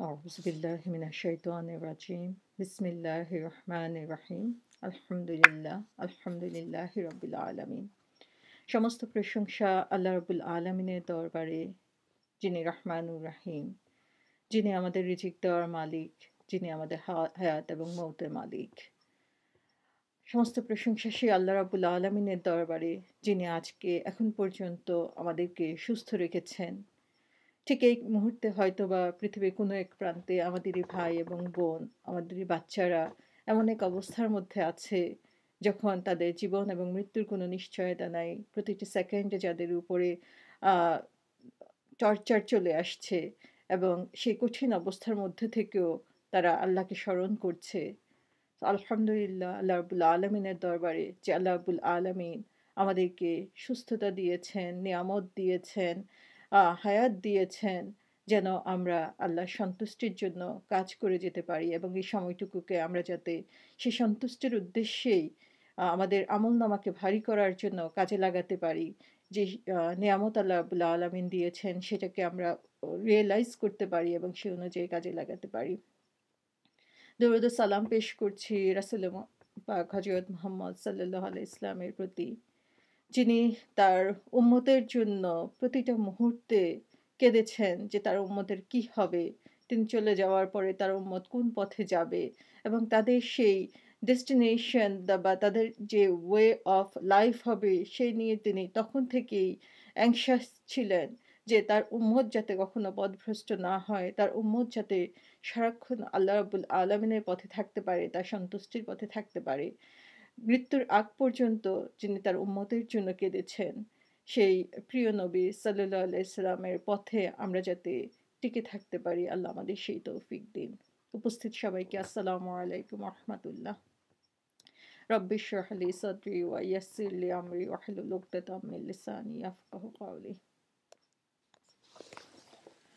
أعوذ بالله من الشيطان الرجيم بسم الله الرحمن الرحيم الحمد لله الحمد لله رب العالمين সমস্ত প্রশংসা আল্লাহ রবুল আলমিনের দরবারে যিনি রহমানুর রাহিম যিনি আমাদের রিজিক দেওয়ার মালিক যিনি আমাদের হায়াত এবং মৌতের মালিক সমস্ত প্রশংসা সেই আল্লাহ রাবুল আলমিনের দরবারে যিনি আজকে এখন পর্যন্ত আমাদেরকে সুস্থ রেখেছেন ঠিক এই মুহূর্তে হয়তো বা পৃথিবীর কোনো এক প্রান্তে আমাদেরই ভাই এবং বোন আমাদেরই বাচ্চারা এমন এক অবস্থার মধ্যে আছে যখন তাদের জীবন এবং মৃত্যুর কোনো নিশ্চয়তা নাই প্রতিটি সেকেন্ডে যাদের উপরে টর্চার চলে আসছে এবং সেই কঠিন অবস্থার মধ্যে থেকেও তারা আল্লাহকে স্মরণ করছে আলহামদুলিল্লাহ আল্লাহ আবুল আলমিনের দরবারে যে আল্লাহ আবুল আলমিন আমাদেরকে সুস্থতা দিয়েছেন নিয়ামত দিয়েছেন হায়াত দিয়েছেন যেন আমরা আল্লাহ সন্তুষ্টির জন্য কাজ করে যেতে পারি এবং এই সময়টুকুকে আমরা যাতে সে সন্তুষ্টির উদ্দেশ্যেই আমাদের আমল নামাকে ভারী করার জন্য কাজে লাগাতে পারি যে নিয়ামত আল্লাহ আবুল্লা আলমিন দিয়েছেন সেটাকে আমরা রিয়েলাইজ করতে পারি এবং সে অনুযায়ী কাজে লাগাতে পারি দৌরদ সালাম পেশ করছি রাসুল পাক হজরত মোহাম্মদ সাল্লাহ আলাইসলামের প্রতি যিনি তার উম্মতের জন্য প্রতিটা মুহূর্তে কেঁদেছেন যে তার উম্মতের কি হবে তিনি চলে যাওয়ার পরে তার উম্মত কোন পথে যাবে এবং তাদের সেই ডেস্টিনেশন বা তাদের যে ওয়ে অফ লাইফ হবে সেই নিয়ে তিনি তখন থেকেই অ্যাংশাস ছিলেন যে তার উম্মত যাতে কখনো পদভ্রষ্ট না হয় তার উম্মত যাতে সারাক্ষণ আল্লাহ রাবুল আলমিনের পথে থাকতে পারে তার সন্তুষ্টির পথে থাকতে পারে মৃত্যুর আগ পর্যন্ত যিনি তার উম্মতের জন্য কেঁদেছেন সেই প্রিয় নবী সাল্লু আলাইসাল্লামের পথে আমরা যাতে টিকে থাকতে পারি আল্লাহ আমাদের সেই তৌফিক দিন উপস্থিত সবাইকে আসসালামু আলাইকুম রহমতুল্লাহ রব্বিশ্বরহলি সদরি ওয়াইয়াসিল্লি আমরি ওয়াহলু আমি লিসানি আফকাহ কাউলি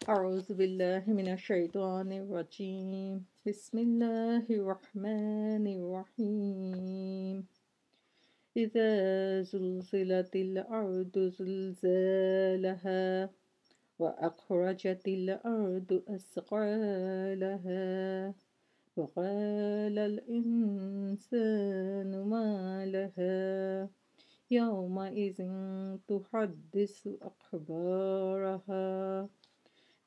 أعوذ بالله من الشيطان الرجيم بسم الله الرحمن الرحيم إذا زلزلت الأرض زلزالها وأخرجت الأرض أثقالها وقال الإنسان ما لها يومئذ تحدث أخبارها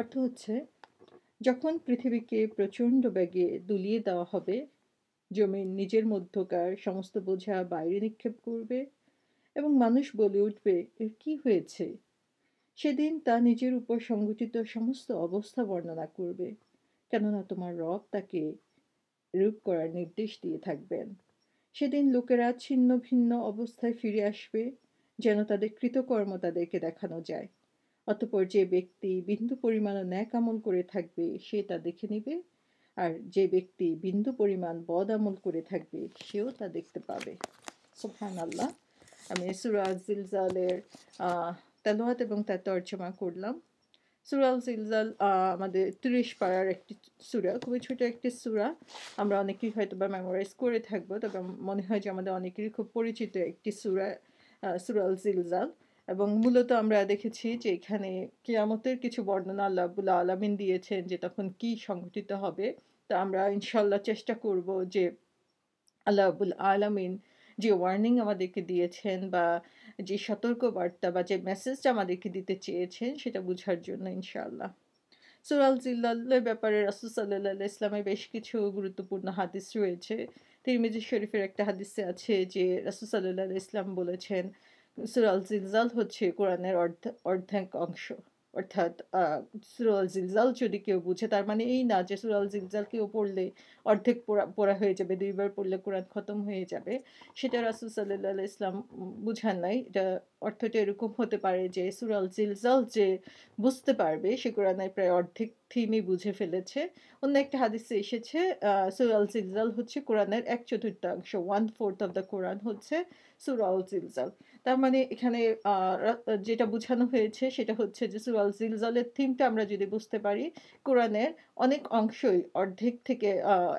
অর্থ হচ্ছে যখন পৃথিবীকে প্রচণ্ড বেগে দুলিয়ে দেওয়া হবে জমির নিজের মধ্যকার সমস্ত বোঝা বাইরে নিক্ষেপ করবে এবং মানুষ বলে উঠবে এর কি হয়েছে সেদিন তা নিজের উপর সংগঠিত সমস্ত অবস্থা বর্ণনা করবে কেননা তোমার রব তাকে রূপ করার নির্দেশ দিয়ে থাকবেন সেদিন লোকেরা ছিন্ন ভিন্ন অবস্থায় ফিরে আসবে যেন তাদের কৃতকর্ম তাদেরকে দেখানো যায় অতপর যে ব্যক্তি বিন্দু পরিমাণ ন্যাক আমল করে থাকবে সে তা দেখে নেবে আর যে ব্যক্তি বিন্দু পরিমাণ বদ আমল করে থাকবে সেও তা দেখতে পাবে সুফান আল্লাহ আমি সুরাজ জিলজালের তেলোয়াত এবং তার তর্জমা করলাম সুরাল জিলজাল আমাদের তিরিশ পাড়ার একটি সুরা খুবই ছোট একটি সুরা আমরা অনেকেই হয়তো বা মেমোরাইজ করে থাকবো তবে মনে হয় যে আমাদের অনেকেরই খুব পরিচিত একটি সুরা সুরাল জিলজাল এবং মূলত আমরা দেখেছি যে এখানে কেয়ামতের কিছু বর্ণনা আল্লাহবুল আলমিন দিয়েছেন যে তখন কি সংঘটিত হবে তা আমরা ইনশাল্লাহ চেষ্টা করব যে আল্লাহবুল আলমিন যে ওয়ার্নিং আমাদেরকে দিয়েছেন বা যে সতর্ক বার্তা বা যে মেসেজটা আমাদেরকে দিতে চেয়েছেন সেটা বুঝার জন্য ইনশাআল্লাহ সুরাল জিল্লাল্লের ব্যাপারে রাসুল সাল্লাহ ইসলামে বেশ কিছু গুরুত্বপূর্ণ হাদিস রয়েছে তিরমিজি শরীফের একটা হাদিসে আছে যে রাসুল সাল্লাহ ইসলাম বলেছেন সুরাল জিলজাল হচ্ছে কোরআনের অর্ধ অর্ধেক অংশ অর্থাৎ সুরাল জিলজাল যদি কেউ বুঝে তার মানে এই না যে সুরাল জিলজাল কেউ পড়লে অর্ধেক পড়া পড়া হয়ে যাবে দুইবার পড়লে কোরআন খতম হয়ে যাবে সেটা রাসুল সাল্লাহ ইসলাম বুঝান নাই এটা অর্থটা এরকম হতে পারে যে সুরাল জিলজাল যে বুঝতে পারবে সে কোরআনের প্রায় অর্ধেক থিমই বুঝে ফেলেছে অন্য একটা হাদিসে এসেছে সুরাল জিলজাল হচ্ছে কোরআনের এক চতুর্থাংশ one fourth of the Quran হচ্ছে সুরাল জিলজাল তার মানে এখানে যেটা বোঝানো হয়েছে সেটা হচ্ছে যে সুরাল জিলজালের থিমটা আমরা যদি বুঝতে পারি কোরআনের অনেক অংশই অর্ধেক থেকে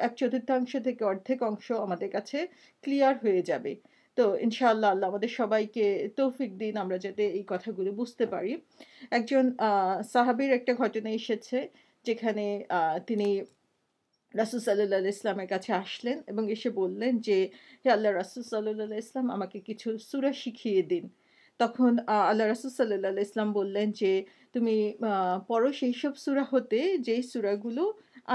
এক চতুর্থাংশ থেকে অর্ধেক অংশ আমাদের কাছে ক্লিয়ার হয়ে যাবে তো ইনশাআল্লাহ আল্লাহ আমাদের সবাইকে তৌফিক দিন আমরা যাতে এই কথাগুলো বুঝতে পারি একজন সাহাবির একটা ঘটনা এসেছে যেখানে তিনি রাসুল সাল্লাহ ইসলামের কাছে আসলেন এবং এসে বললেন যে হে আল্লাহ রাসুল সাল্লাহ ইসলাম আমাকে কিছু সুরা শিখিয়ে দিন তখন আল্লাহ রাসুল সাল্লাহ ইসলাম বললেন যে তুমি পরো সেই সব সুরা হতে যেই সুরাগুলো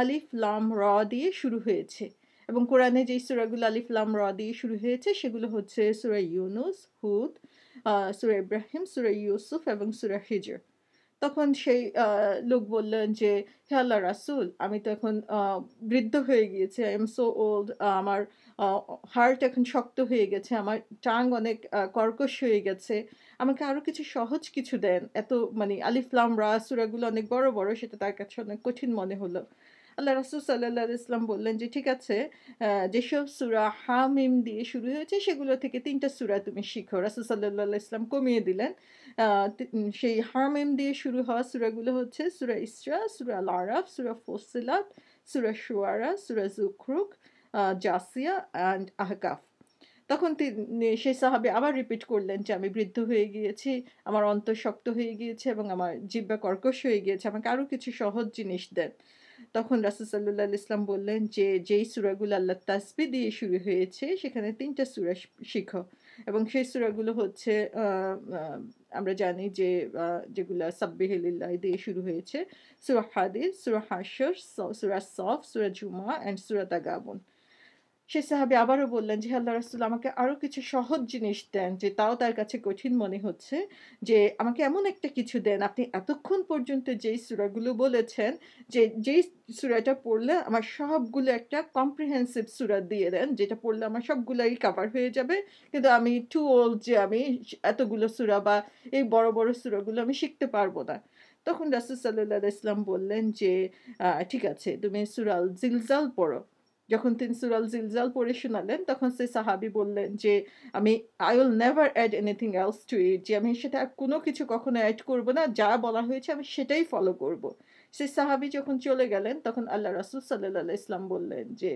আলিফ লাম র দিয়ে শুরু হয়েছে এবং কোরআনে যেই সুরাগুলো আলিফলাম র দিয়ে শুরু হয়েছে সেগুলো হচ্ছে সুরা ইউনুস হুদ সুরা ইব্রাহিম সুরা ইউসুফ এবং সুরা হিজর তখন সেই লোক বললেন যে হে আল্লাহ রাসুল আমি তো এখন বৃদ্ধ হয়ে গিয়েছি আই এম সো ওল্ড আমার হার্ট এখন শক্ত হয়ে গেছে আমার টাং অনেক কর্কশ হয়ে গেছে আমাকে আরও কিছু সহজ কিছু দেন এত মানে আলিফলাম রাসুরাগুলো অনেক বড় বড় সেটা তার কাছে অনেক কঠিন মনে হলো আল্লাহ রাসুল সাল্লাহ ইসলাম বললেন যে ঠিক আছে যেসব সুরা হামিম দিয়ে শুরু হয়েছে সেগুলো থেকে তিনটা সুরা তুমি শিখো রাসুল সাল্লাহ ইসলাম কমিয়ে দিলেন সেই হামিম দিয়ে শুরু হওয়া সুরাগুলো হচ্ছে সুরা ইসরা সুরা লারাফ সুরা ফসিলাত সুরা সুয়ারা সুরা জুখরুক জাসিয়া অ্যান্ড আহকাফ তখন তিনি সেই সাহাবি আবার রিপিট করলেন যে আমি বৃদ্ধ হয়ে গিয়েছি আমার শক্ত হয়ে গিয়েছে এবং আমার জিব্বা কর্কশ হয়ে গিয়েছে আমাকে আরও কিছু সহজ জিনিস দেন তখন রাসুসাল্লাহ ইসলাম বললেন যে যেই সুরাগুলো আল্লাহ তাসবি দিয়ে শুরু হয়েছে সেখানে তিনটা সুরা শিখ এবং সেই সুরাগুলো হচ্ছে আমরা জানি যে যেগুলো সাব্বিহিল্লাহ দিয়ে শুরু হয়েছে সুরা হাদির সুরা হাসর সুরা সফ সুরা জুমা অ্যান্ড সুরা তাগাবন সে সাহাবি আবারও বললেন যে আল্লাহ রাসুল আমাকে আরও কিছু সহজ জিনিস দেন যে তাও তার কাছে কঠিন মনে হচ্ছে যে আমাকে এমন একটা কিছু দেন আপনি এতক্ষণ পর্যন্ত যেই সুরাগুলো বলেছেন যে যেই সুরাটা পড়লে আমার সবগুলো একটা কম্প্রিহেন্সিভ সুরা দিয়ে দেন যেটা পড়লে আমার সবগুলোই কাভার হয়ে যাবে কিন্তু আমি টু ওল্ড যে আমি এতগুলো সুরা বা এই বড় বড় সুরাগুলো আমি শিখতে পারবো না তখন রাসুল সাল্লাহ ইসলাম বললেন যে ঠিক আছে তুমি সুরাল জিলজাল পড়ো যখন তিনি সুরাল জিলজাল পড়ে শোনালেন তখন সে সাহাবি বললেন যে আমি I will never add anything else to it যে আমি সেটা কোনো কিছু কখনো অ্যাড করব না যা বলা হয়েছে আমি সেটাই ফলো করব সেই সাহাবি যখন চলে গেলেন তখন আল্লাহ রাসুল সাল্লাহ ইসলাম বললেন যে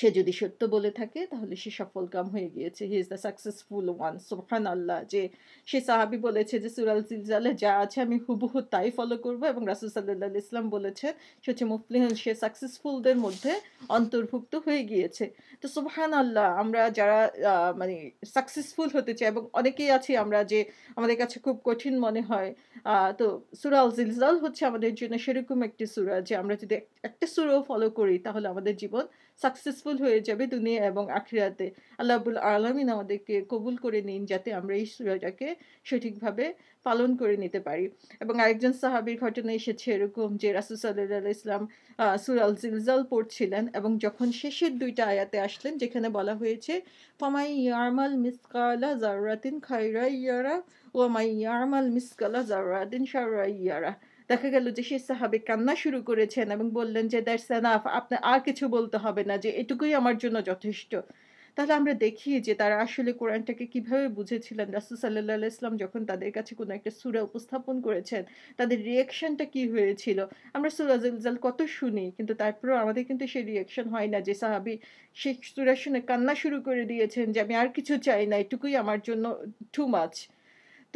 সে যদি সত্য বলে থাকে তাহলে সে সফলকাম হয়ে গিয়েছে he is the successful one সোহান আল্লাহ যে সে সাহাবি বলেছে যে সুরাল জিলজালে যা আছে আমি হুবহু তাই ফলো করবো এবং রাসুল সাল্লাহ ইসলাম বলেছে সে হচ্ছে মুফলিহন সে সাকসেসফুলদের মধ্যে অন্তর্ভুক্ত হয়ে গিয়েছে তো সোহান আল্লাহ আমরা যারা মানে সাকসেসফুল হতে চাই এবং অনেকেই আছি আমরা যে আমাদের কাছে খুব কঠিন মনে হয় তো সুরাল জিলজাল হচ্ছে আমাদের জন্য সেরকম একটি সুরা যে আমরা যদি একটা সুরও ফলো করি তাহলে আমাদের জীবন সাকসেস সাকসেসফুল হয়ে যাবে দুনিয়া এবং আখিরাতে আল্লাহবুল আলমিন আমাদেরকে কবুল করে নিন যাতে আমরা এই সুরাটাকে সঠিকভাবে পালন করে নিতে পারি এবং আরেকজন সাহাবির ঘটনা এসেছে এরকম যে রাসুল সাল্লাহ ইসলাম সুরাল জিলজাল পড়ছিলেন এবং যখন শেষের দুইটা আয়াতে আসলেন যেখানে বলা হয়েছে ফামাই ইয়ারমাল মিসকালা জাররাতিন খাইরা ইয়ারা ও মাই ইয়ারমাল মিসকালা জাররাতিন সাররা ইয়ারা দেখা গেল যে সে সাহাবে কান্না শুরু করেছেন এবং বললেন যে দ্যাটস এনাফ আপনার আর কিছু বলতে হবে না যে এটুকুই আমার জন্য যথেষ্ট তাহলে আমরা দেখি যে তারা আসলে কোরআনটাকে কিভাবে বুঝেছিলেন রাসুল সাল্লাহ ইসলাম যখন তাদের কাছে কোনো একটা সুরা উপস্থাপন করেছেন তাদের রিয়াকশনটা কি হয়েছিল আমরা সুরাজাল কত শুনি কিন্তু তারপরেও আমাদের কিন্তু সেই রিয়াকশন হয় না যে সাহাবি সে সুরা শুনে কান্না শুরু করে দিয়েছেন যে আমি আর কিছু চাই না এটুকুই আমার জন্য টু মাছ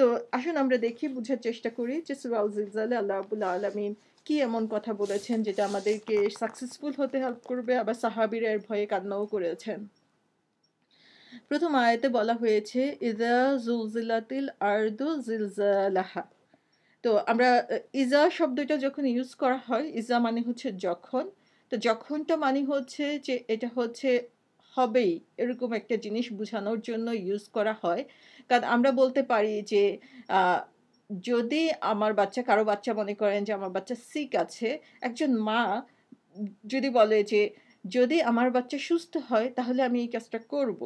তো আসুন আমরা দেখি বুঝার চেষ্টা করি যে সুরাল জিলজালে আল্লাহ আবুল আলমিন কি এমন কথা বলেছেন যেটা আমাদেরকে সাকসেসফুল হতে হেল্প করবে আবার সাহাবিরা এর ভয়ে কান্নাও করেছেন প্রথম আয়াতে বলা হয়েছে ইজা জুলজিলাতিল আর্দু জিলজালাহা তো আমরা ইজা শব্দটা যখন ইউজ করা হয় ইজা মানে হচ্ছে যখন তো যখনটা মানে হচ্ছে যে এটা হচ্ছে হবেই এরকম একটা জিনিস বোঝানোর জন্য ইউজ করা হয় কারণ আমরা বলতে পারি যে যদি আমার বাচ্চা কারো বাচ্চা মনে করেন যে আমার বাচ্চা সিক আছে একজন মা যদি বলে যে যদি আমার বাচ্চা সুস্থ হয় তাহলে আমি এই কাজটা করব।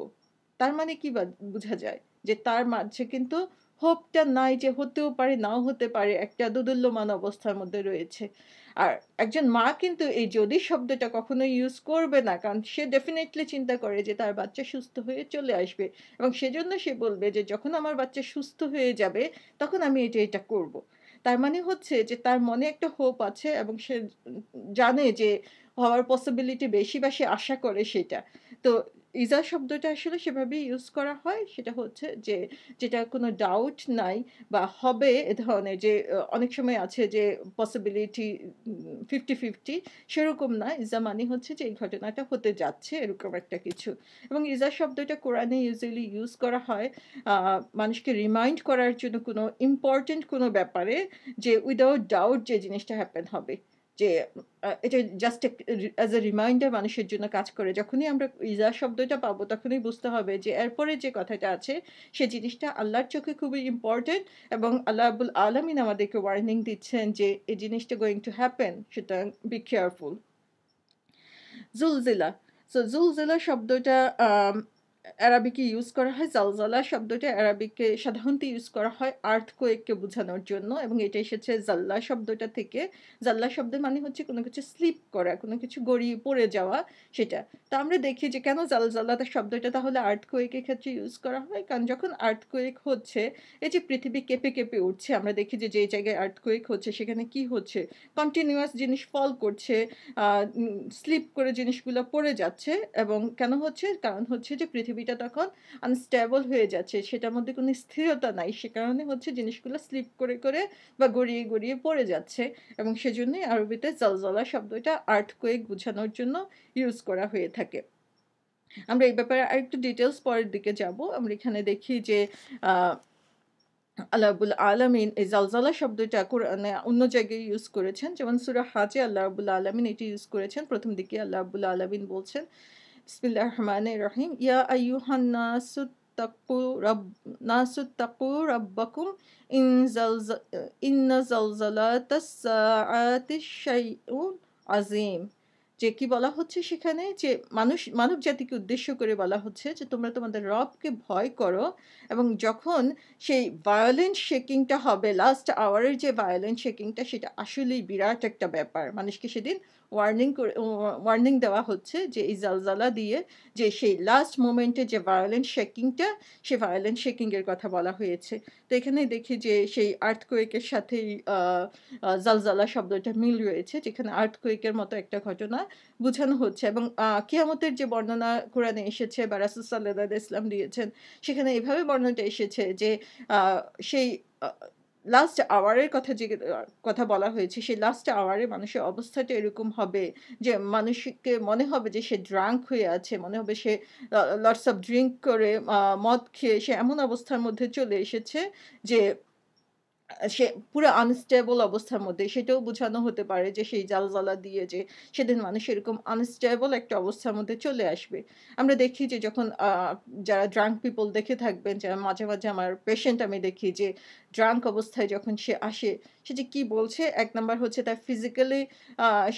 তার মানে কি বোঝা যায় যে তার মাঝে কিন্তু হোপটা নাই যে হতেও পারে নাও হতে পারে একটা দোদুল্যমান অবস্থার মধ্যে রয়েছে আর একজন মা কিন্তু এই যদি শব্দটা কখনো ইউজ করবে না কারণ সে ডেফিনেটলি চিন্তা করে যে তার বাচ্চা সুস্থ হয়ে চলে আসবে এবং সেজন্য সে বলবে যে যখন আমার বাচ্চা সুস্থ হয়ে যাবে তখন আমি এটা এটা করব। তার মানে হচ্ছে যে তার মনে একটা হোপ আছে এবং সে জানে যে হওয়ার পসিবিলিটি বেশি বা সে আশা করে সেটা তো ইজা শব্দটা আসলে সেভাবে ইউজ করা হয় সেটা হচ্ছে যে যেটা কোনো ডাউট নাই বা হবে এ ধরনের যে অনেক সময় আছে যে পসিবিলিটি ফিফটি ফিফটি সেরকম না ইজা মানে হচ্ছে যে এই ঘটনাটা হতে যাচ্ছে এরকম একটা কিছু এবং ইজা শব্দটা কোরআনে ইউজুয়ালি ইউজ করা হয় মানুষকে রিমাইন্ড করার জন্য কোনো ইম্পর্টেন্ট কোনো ব্যাপারে যে উইদাউট ডাউট যে জিনিসটা হ্যাপেন হবে যে এটা জাস্ট অ্যাজ এ রিমাইন্ডার মানুষের জন্য কাজ করে যখনই আমরা ইজা শব্দটা পাবো তখনই বুঝতে হবে যে এরপরে যে কথাটা আছে সে জিনিসটা আল্লাহর চোখে খুবই ইম্পর্টেন্ট এবং আল্লাহ আবুল আলমিন আমাদেরকে ওয়ার্নিং দিচ্ছেন যে এই জিনিসটা গোয়িং টু হ্যাপেন সুতরাং বি কেয়ারফুল জুলজিলা সো জুলজিলা শব্দটা অ্যারাবিকে ইউজ করা হয় জালজালা শব্দটা অ্যারাবিকে সাধারণত ইউজ করা হয় আর্থ কোয়েককে বোঝানোর জন্য এবং এটা এসেছে জাল্লা শব্দটা থেকে জাল্লা শব্দের মানে হচ্ছে কোনো কিছু স্লিপ করা কোনো কিছু গড়িয়ে পড়ে যাওয়া সেটা তো আমরা দেখি যে কেন জালজালা শব্দটা তাহলে আর্থ কোয়েকের ক্ষেত্রে ইউজ করা হয় কারণ যখন আর্থকোয়েক হচ্ছে এই যে পৃথিবী কেঁপে কেঁপে উঠছে আমরা দেখি যে যে জায়গায় কোয়েক হচ্ছে সেখানে কি হচ্ছে কন্টিনিউয়াস জিনিস ফল করছে স্লিপ করে জিনিসগুলো পড়ে যাচ্ছে এবং কেন হচ্ছে কারণ হচ্ছে যে পৃথিবী পৃথিবীটা তখন আনস্টেবল হয়ে যাচ্ছে সেটার মধ্যে কোনো স্থিরতা নাই সে কারণে হচ্ছে জিনিসগুলো স্লিপ করে করে বা গড়িয়ে গড়িয়ে পড়ে যাচ্ছে এবং সেজন্যই আরবিতে জলজলা শব্দটা আর্থ কোয়েক বোঝানোর জন্য ইউজ করা হয়ে থাকে আমরা এই ব্যাপারে আরেকটু ডিটেলস পরের দিকে যাব আমরা এখানে দেখি যে আল্লাহবুল আলমিন এই জালজালা শব্দটা কোরআনে অন্য জায়গায় ইউজ করেছেন যেমন সুরা হাজে আল্লাহবুল আলমিন এটি ইউজ করেছেন প্রথম দিকে আল্লাহবুল আলমিন বলছেন যে কি বলা হচ্ছে সেখানে যে মানুষ মানব জাতিকে উদ্দেশ্য করে বলা হচ্ছে যে তোমরা তোমাদের রবকে ভয় করো এবং যখন সেই ভায়োলেন্ট শেকিংটা হবে লাস্ট আওয়ারের যে ভায়োলেন্ট শেকিংটা সেটা আসলেই বিরাট একটা ব্যাপার মানুষকে সেদিন ওয়ার্নিং ওয়ার্নিং দেওয়া হচ্ছে যে এই জালজালা দিয়ে যে সেই লাস্ট মোমেন্টে যে ভায়োলেন্ট শেকিংটা সে ভায়োলেন্ট শেকিংয়ের কথা বলা হয়েছে তো এখানে দেখি যে সেই কোয়েকের সাথেই জালজালা শব্দটা মিল রয়েছে যেখানে কোয়েকের মতো একটা ঘটনা বোঝানো হচ্ছে এবং কিয়ামতের যে বর্ণনা কোরআনে এসেছে বা রাসুল ইসলাম দিয়েছেন সেখানে এভাবে বর্ণনাটা এসেছে যে সেই লাস্ট আওয়ারের কথা যে কথা বলা হয়েছে সেই লাস্ট আওয়ারে মানুষের অবস্থাটা এরকম হবে যে মানুষকে মনে হবে যে সে ড্রাঙ্ক হয়ে আছে মনে হবে সে লটস অফ ড্রিঙ্ক করে মদ খেয়ে সে এমন অবস্থার মধ্যে চলে এসেছে যে সে পুরো আনস্টেবল অবস্থার মধ্যে সেটাও বোঝানো হতে পারে যে সেই জালজালা দিয়ে যে সেদিন মানুষ এরকম আনস্টেবল একটা অবস্থার মধ্যে চলে আসবে আমরা দেখি যে যখন যারা ড্রাঙ্ক পিপল দেখে থাকবেন যারা মাঝে মাঝে আমার পেশেন্ট আমি দেখি যে ড্রাঙ্ক অবস্থায় যখন সে আসে সে যে কী বলছে এক নাম্বার হচ্ছে তার ফিজিক্যালি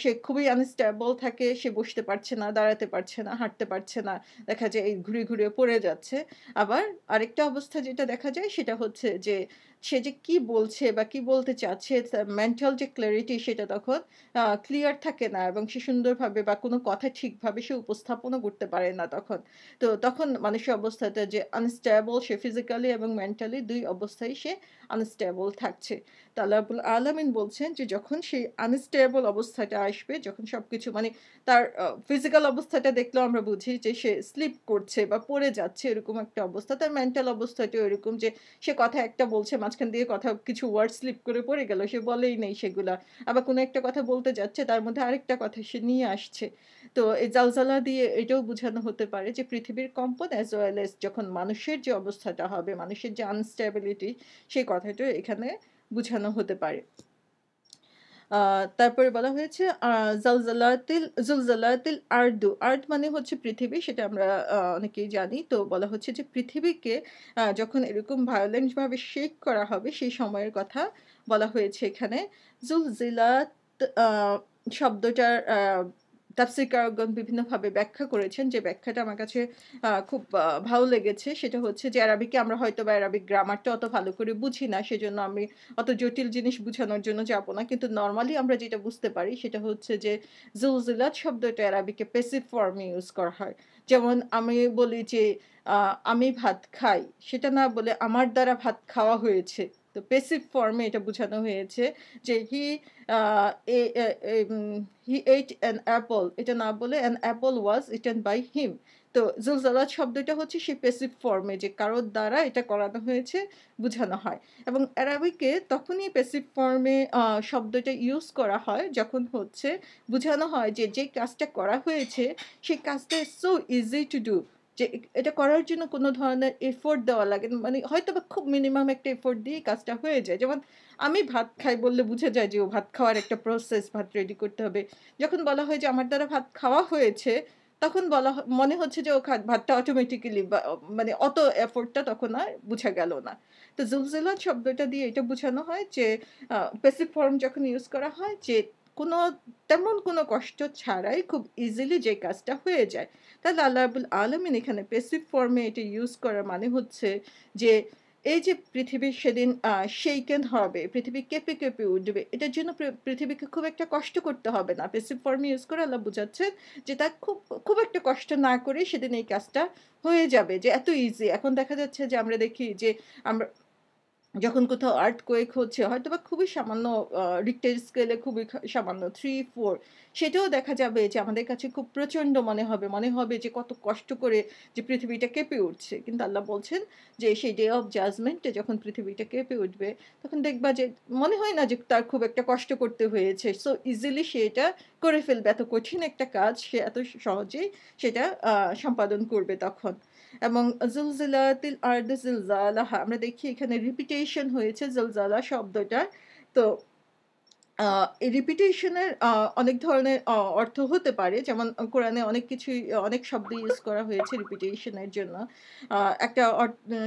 সে খুবই আনস্টেবল থাকে সে বসতে পারছে না দাঁড়াতে পারছে না হাঁটতে পারছে না দেখা যায় এই ঘুরে ঘুরে পড়ে যাচ্ছে আবার আরেকটা অবস্থা যেটা দেখা যায় সেটা হচ্ছে যে সে যে কি বলছে বা কি বলতে চাচ্ছে তার মেন্টাল যে ক্লিয়ারিটি সেটা তখন ক্লিয়ার থাকে না এবং সে সুন্দরভাবে বা কোনো কথা ঠিকভাবে সে উপস্থাপনও করতে পারে না তখন তো তখন মানুষের অবস্থাটা যে আনস্টেবল সে ফিজিক্যালি এবং মেন্টালি দুই অবস্থায় সে আনস্টেবল থাকছে তা আল্লাহবুল আলমিন বলছেন যে যখন সেই আনস্টেবল অবস্থাটা আসবে যখন সব কিছু মানে তার ফিজিক্যাল অবস্থাটা দেখলেও আমরা বুঝি যে সে স্লিপ করছে বা পড়ে যাচ্ছে এরকম একটা অবস্থা তার মেন্টাল অবস্থাটা এরকম যে সে কথা একটা বলছে মাঝখান দিয়ে কথা কিছু ওয়ার্ড স্লিপ করে পড়ে গেল সে বলেই নেই সেগুলা আবার কোনো একটা কথা বলতে যাচ্ছে তার মধ্যে আরেকটা কথা সে নিয়ে আসছে তো এই জালজালা দিয়ে এটাও বোঝানো হতে পারে যে পৃথিবীর কম্পন অ্যাজ ওয়েল এস যখন মানুষের যে অবস্থাটা হবে মানুষের যে আনস্টেবিলিটি সেই কথাটা এখানে বোঝানো হতে পারে তারপরে বলা হয়েছে জলজালাতিল জুলজালাতিল আর্দু আর্দ মানে হচ্ছে পৃথিবী সেটা আমরা অনেকেই জানি তো বলা হচ্ছে যে পৃথিবীকে যখন এরকম ভায়োলেন্টভাবে শেক করা হবে সেই সময়ের কথা বলা হয়েছে এখানে জুলজিলাত শব্দটার তাপসিরকারকগণ বিভিন্নভাবে ব্যাখ্যা করেছেন যে ব্যাখ্যাটা আমার কাছে খুব ভালো লেগেছে সেটা হচ্ছে যে অ্যারাবিকে আমরা হয়তো বা অ্যারাবিক গ্রামারটা অত ভালো করে বুঝি না সেজন্য আমি অত জটিল জিনিস বোঝানোর জন্য যাব না কিন্তু নর্মালি আমরা যেটা বুঝতে পারি সেটা হচ্ছে যে জুলজিলাত শব্দটা অ্যারাবিকে পেসিভ ফর্মে ইউজ করা হয় যেমন আমি বলি যে আমি ভাত খাই সেটা না বলে আমার দ্বারা ভাত খাওয়া হয়েছে তো পেসিভ ফর্মে এটা বোঝানো হয়েছে যে he he ate an apple এটা না বলে an apple was eaten by him তো জুলজালাত শব্দটা হচ্ছে সেই পেসিভ ফর্মে যে কারোর দ্বারা এটা করানো হয়েছে বোঝানো হয় এবং অ্যারাবিকে তখনই পেসিভ ফর্মে শব্দটা ইউজ করা হয় যখন হচ্ছে বোঝানো হয় যে যে কাজটা করা হয়েছে সেই কাজটা সো ইজি টু ডু যে এটা করার জন্য কোনো ধরনের এফোর্ট দেওয়া লাগে মানে হয়তো বা খুব মিনিমাম একটা এফোর্ট দিয়ে কাজটা হয়ে যায় যেমন আমি ভাত খাই বললে বুঝে যায় যে ও ভাত খাওয়ার একটা প্রসেস ভাত রেডি করতে হবে যখন বলা হয় যে আমার দ্বারা ভাত খাওয়া হয়েছে তখন বলা মনে হচ্ছে যে ও ভাতটা অটোমেটিক্যালি মানে অত এফোর্টটা তখন আর বুঝা গেল না তো জুলজেলা শব্দটা দিয়ে এটা বোঝানো হয় যে পেসিভ ফর্ম যখন ইউজ করা হয় যে কোনো তেমন কোনো কষ্ট ছাড়াই খুব ইজিলি যে কাজটা হয়ে যায় তাহলে আল্লাহ আবুল আলমিন এখানে পেসিভ ফর্মে এটি ইউজ করার মানে হচ্ছে যে এই যে পৃথিবী সেদিন সেইকেন হবে পৃথিবী কেঁপে কেঁপে উঠবে এটার জন্য পৃথিবীকে খুব একটা কষ্ট করতে হবে না পেসিভ ফর্মে ইউজ করে আল্লাহ বোঝাচ্ছে যে তার খুব খুব একটা কষ্ট না করে সেদিন এই কাজটা হয়ে যাবে যে এত ইজি এখন দেখা যাচ্ছে যে আমরা দেখি যে আমরা যখন কোথাও আর্থ কোয়েক হচ্ছে হয়তো বা খুবই সামান্য রিক্টের স্কেলে খুবই সামান্য থ্রি ফোর সেটাও দেখা যাবে যে আমাদের কাছে খুব প্রচণ্ড মনে হবে মনে হবে যে কত কষ্ট করে যে পৃথিবীটা কেঁপে উঠছে কিন্তু আল্লাহ বলছেন যে সেই ডে অফ জাজমেন্টে যখন পৃথিবীটা কেঁপে উঠবে তখন দেখবা যে মনে হয় না যে তার খুব একটা কষ্ট করতে হয়েছে সো ইজিলি সে এটা করে ফেলবে এত কঠিন একটা কাজ সে এত সহজেই সেটা সম্পাদন করবে তখন এবং জুলজিলাতিল আর্দ জলজালাহা আমরা দেখি এখানে রিপিটেশন হয়েছে জলজালা শব্দটার তো রিপিটেশনের অনেক ধরনের অর্থ হতে পারে যেমন কোরআনে অনেক কিছুই অনেক শব্দ ইউজ করা হয়েছে রিপিটেশনের জন্য একটা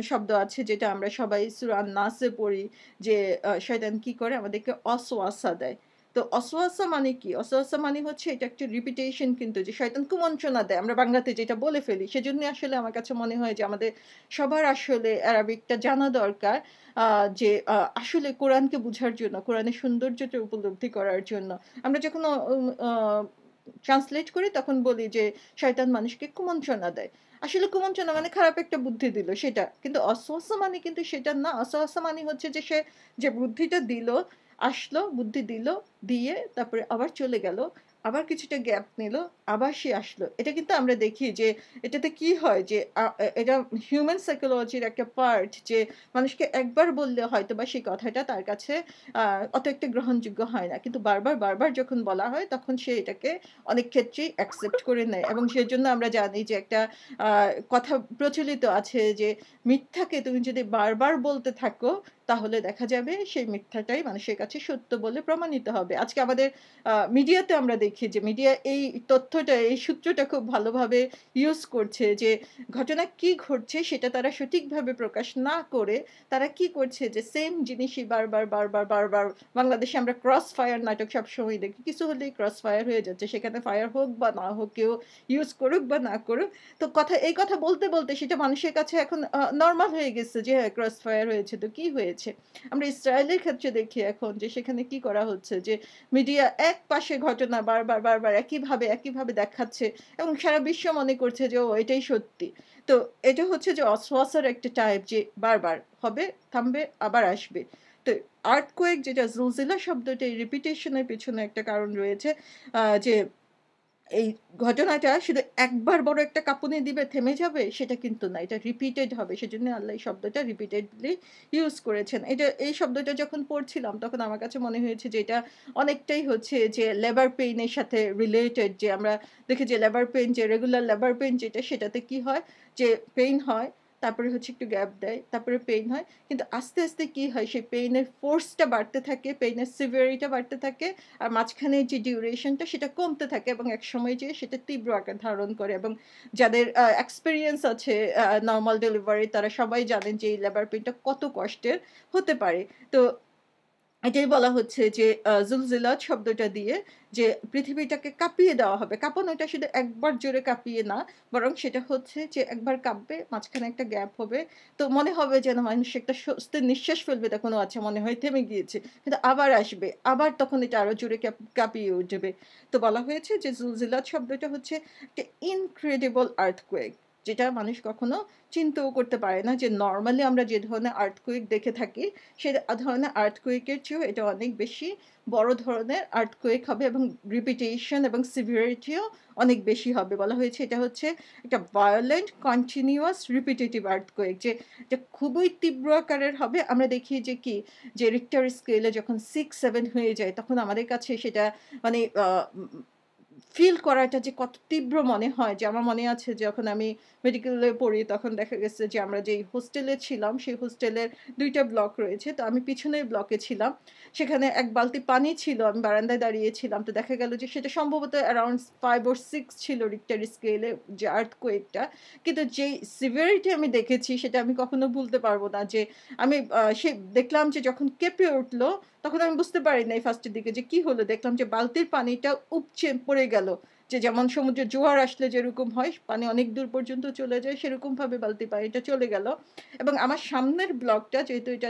শব্দ আছে যেটা আমরা সবাই সুরান নাসে পড়ি যে শয়তান কি করে আমাদেরকে অসোয়াসা দেয় তো অসোয়াসা মানে কি অসোয়াসা মানে হচ্ছে এটা একটা রিপিটেশন কিন্তু যে শয়তান কুমন্ত্রণা দেয় আমরা বাংলাতে যেটা বলে ফেলি সেজন্য আসলে আমার কাছে মনে হয় যে আমাদের সবার আসলে অ্যারাবিকটা জানা দরকার যে আসলে কোরআনকে বোঝার জন্য কোরআনের সৌন্দর্যটা উপলব্ধি করার জন্য আমরা যখন ট্রান্সলেট করি তখন বলি যে শয়তান মানুষকে কুমন্ত্রণা দেয় আসলে কুমন্ত্রণা মানে খারাপ একটা বুদ্ধি দিল সেটা কিন্তু অস্বস্থ মানে কিন্তু সেটা না অস্বস্থ মানে হচ্ছে যে সে যে বুদ্ধিটা দিল আসলো বুদ্ধি দিল দিয়ে তারপরে আবার চলে গেল আবার কিছুটা গ্যাপ নিল আবার সে আসলো এটা কিন্তু আমরা দেখি যে এটাতে কি হয় যে এটা হিউম্যান সাইকোলজির একটা পার্ট যে মানুষকে একবার বললে হয়তো বা সেই কথাটা তার কাছে অত একটা গ্রহণযোগ্য হয় না কিন্তু বারবার বারবার যখন বলা হয় তখন সে এটাকে অনেক ক্ষেত্রেই অ্যাকসেপ্ট করে নেয় এবং সেই জন্য আমরা জানি যে একটা কথা প্রচলিত আছে যে মিথ্যাকে তুমি যদি বারবার বলতে থাকো তাহলে দেখা যাবে সেই মিথ্যাটাই মানুষের কাছে সত্য বলে প্রমাণিত হবে আজকে আমাদের মিডিয়াতে আমরা দেখি যে মিডিয়া এই তথ্যটা এই সূত্রটা খুব ভালোভাবে ইউজ করছে যে ঘটনা কি ঘটছে সেটা তারা সঠিকভাবে প্রকাশ না করে তারা কি করছে যে সেম জিনিসই বারবার বারবার বারবার বাংলাদেশে আমরা ক্রস ফায়ার নাটক সবসময় দেখি কিছু হলেই ক্রস ফায়ার হয়ে যাচ্ছে সেখানে ফায়ার হোক বা না হোক কেউ ইউজ করুক বা না করুক তো কথা এই কথা বলতে বলতে সেটা মানুষের কাছে এখন নর্মাল হয়ে গেছে যে হ্যাঁ ক্রস ফায়ার হয়েছে তো কি হয়ে হয়েছে আমরা ইসরায়েলের ক্ষেত্রে দেখি এখন যে সেখানে কি করা হচ্ছে যে মিডিয়া এক পাশে ঘটনা বারবার বারবার একইভাবে একইভাবে দেখাচ্ছে এবং সারা বিশ্ব মনে করছে যে ও এটাই সত্যি তো এটা হচ্ছে যে অশ্বাসের একটা টাইপ যে বারবার হবে থামবে আবার আসবে তো আর্থ কোয়েক যেটা জুজিলা শব্দটি রিপিটেশনের পিছনে একটা কারণ রয়েছে যে এই ঘটনাটা শুধু একবার বড় একটা কাপুনে দিবে থেমে যাবে সেটা কিন্তু না এটা রিপিটেড হবে সেজন্য আল্লাহ এই শব্দটা রিপিটেডলি ইউজ করেছেন এটা এই শব্দটা যখন পড়ছিলাম তখন আমার কাছে মনে হয়েছে যে এটা অনেকটাই হচ্ছে যে লেবার পেইনের সাথে রিলেটেড যে আমরা দেখি যে লেবার পেইন যে রেগুলার লেবার পেইন যেটা সেটাতে কি হয় যে পেইন হয় তারপরে হচ্ছে একটু গ্যাপ দেয় তারপরে পেইন হয় কিন্তু আস্তে আস্তে কি হয় সেই পেইনের ফোর্সটা বাড়তে থাকে পেইনের সিভিয়ারিটা বাড়তে থাকে আর মাঝখানে যে ডিউরেশনটা সেটা কমতে থাকে এবং এক সময় যেয়ে সেটা তীব্র আকার ধারণ করে এবং যাদের এক্সপিরিয়েন্স আছে নর্মাল ডেলিভারি তারা সবাই জানেন যে এই লেবার পেইনটা কত কষ্টের হতে পারে তো এটাই বলা হচ্ছে যে জুলজিলাত শব্দটা দিয়ে যে পৃথিবীটাকে কাঁপিয়ে দেওয়া হবে কাঁপানোটা শুধু একবার জোরে কাঁপিয়ে না বরং সেটা হচ্ছে যে একবার কাঁপবে মাঝখানে একটা গ্যাপ হবে তো মনে হবে যেন মানুষ একটা স্বস্তির নিঃশ্বাস ফেলবে তখন আছে আচ্ছা মনে হয় থেমে গিয়েছে কিন্তু আবার আসবে আবার তখন এটা আরও জোরে কাঁপিয়ে উঠবে তো বলা হয়েছে যে জুলজিলাত শব্দটা হচ্ছে একটা ইনক্রেডিবল আর্থকোয়েক যেটা মানুষ কখনো চিন্তাও করতে পারে না যে নর্মালি আমরা যে ধরনের আর্থকুইক দেখে থাকি সে ধরনের আর্থকুইকের চেয়েও এটা অনেক বেশি বড় ধরনের আর্থকুইক হবে এবং রিপিটেশন এবং সিভিয়ারিটিও অনেক বেশি হবে বলা হয়েছে এটা হচ্ছে একটা ভায়োলেন্ট কন্টিনিউয়াস রিপিটেটিভ আর্থকুইক যে এটা খুবই তীব্র আকারের হবে আমরা দেখি যে কি যে রিক্টার স্কেলে যখন সিক্স সেভেন হয়ে যায় তখন আমাদের কাছে সেটা মানে ফিল করাটা যে কত তীব্র মনে হয় যে আমার মনে আছে যখন আমি মেডিকেলে পড়ি তখন দেখা গেছে যে আমরা যেই হোস্টেলে ছিলাম সেই হোস্টেলের দুইটা ব্লক রয়েছে তো আমি পিছনের ব্লকে ছিলাম সেখানে এক বালতি পানি ছিল আমি বারান্দায় দাঁড়িয়েছিলাম তো দেখা গেল যে সেটা সম্ভবত অ্যারাউন্ড ফাইভ ওর সিক্স ছিল রিক্টার স্কেলে যে আর্থ কোয়েকটা কিন্তু যেই সিভিয়ারিটি আমি দেখেছি সেটা আমি কখনো ভুলতে পারবো না যে আমি সে দেখলাম যে যখন কেঁপে উঠলো তখন আমি বুঝতে পারি নাই ফার্স্টের দিকে যে কি হলো দেখলাম যে বালতির পানিটা উপচে পড়ে গেল যে যেমন সমুদ্রে জোয়ার আসলে যেরকম হয় পানি অনেক দূর পর্যন্ত চলে যায় সেরকমভাবে বালতি পানিটা চলে গেল এবং আমার সামনের ব্লকটা যেহেতু এটা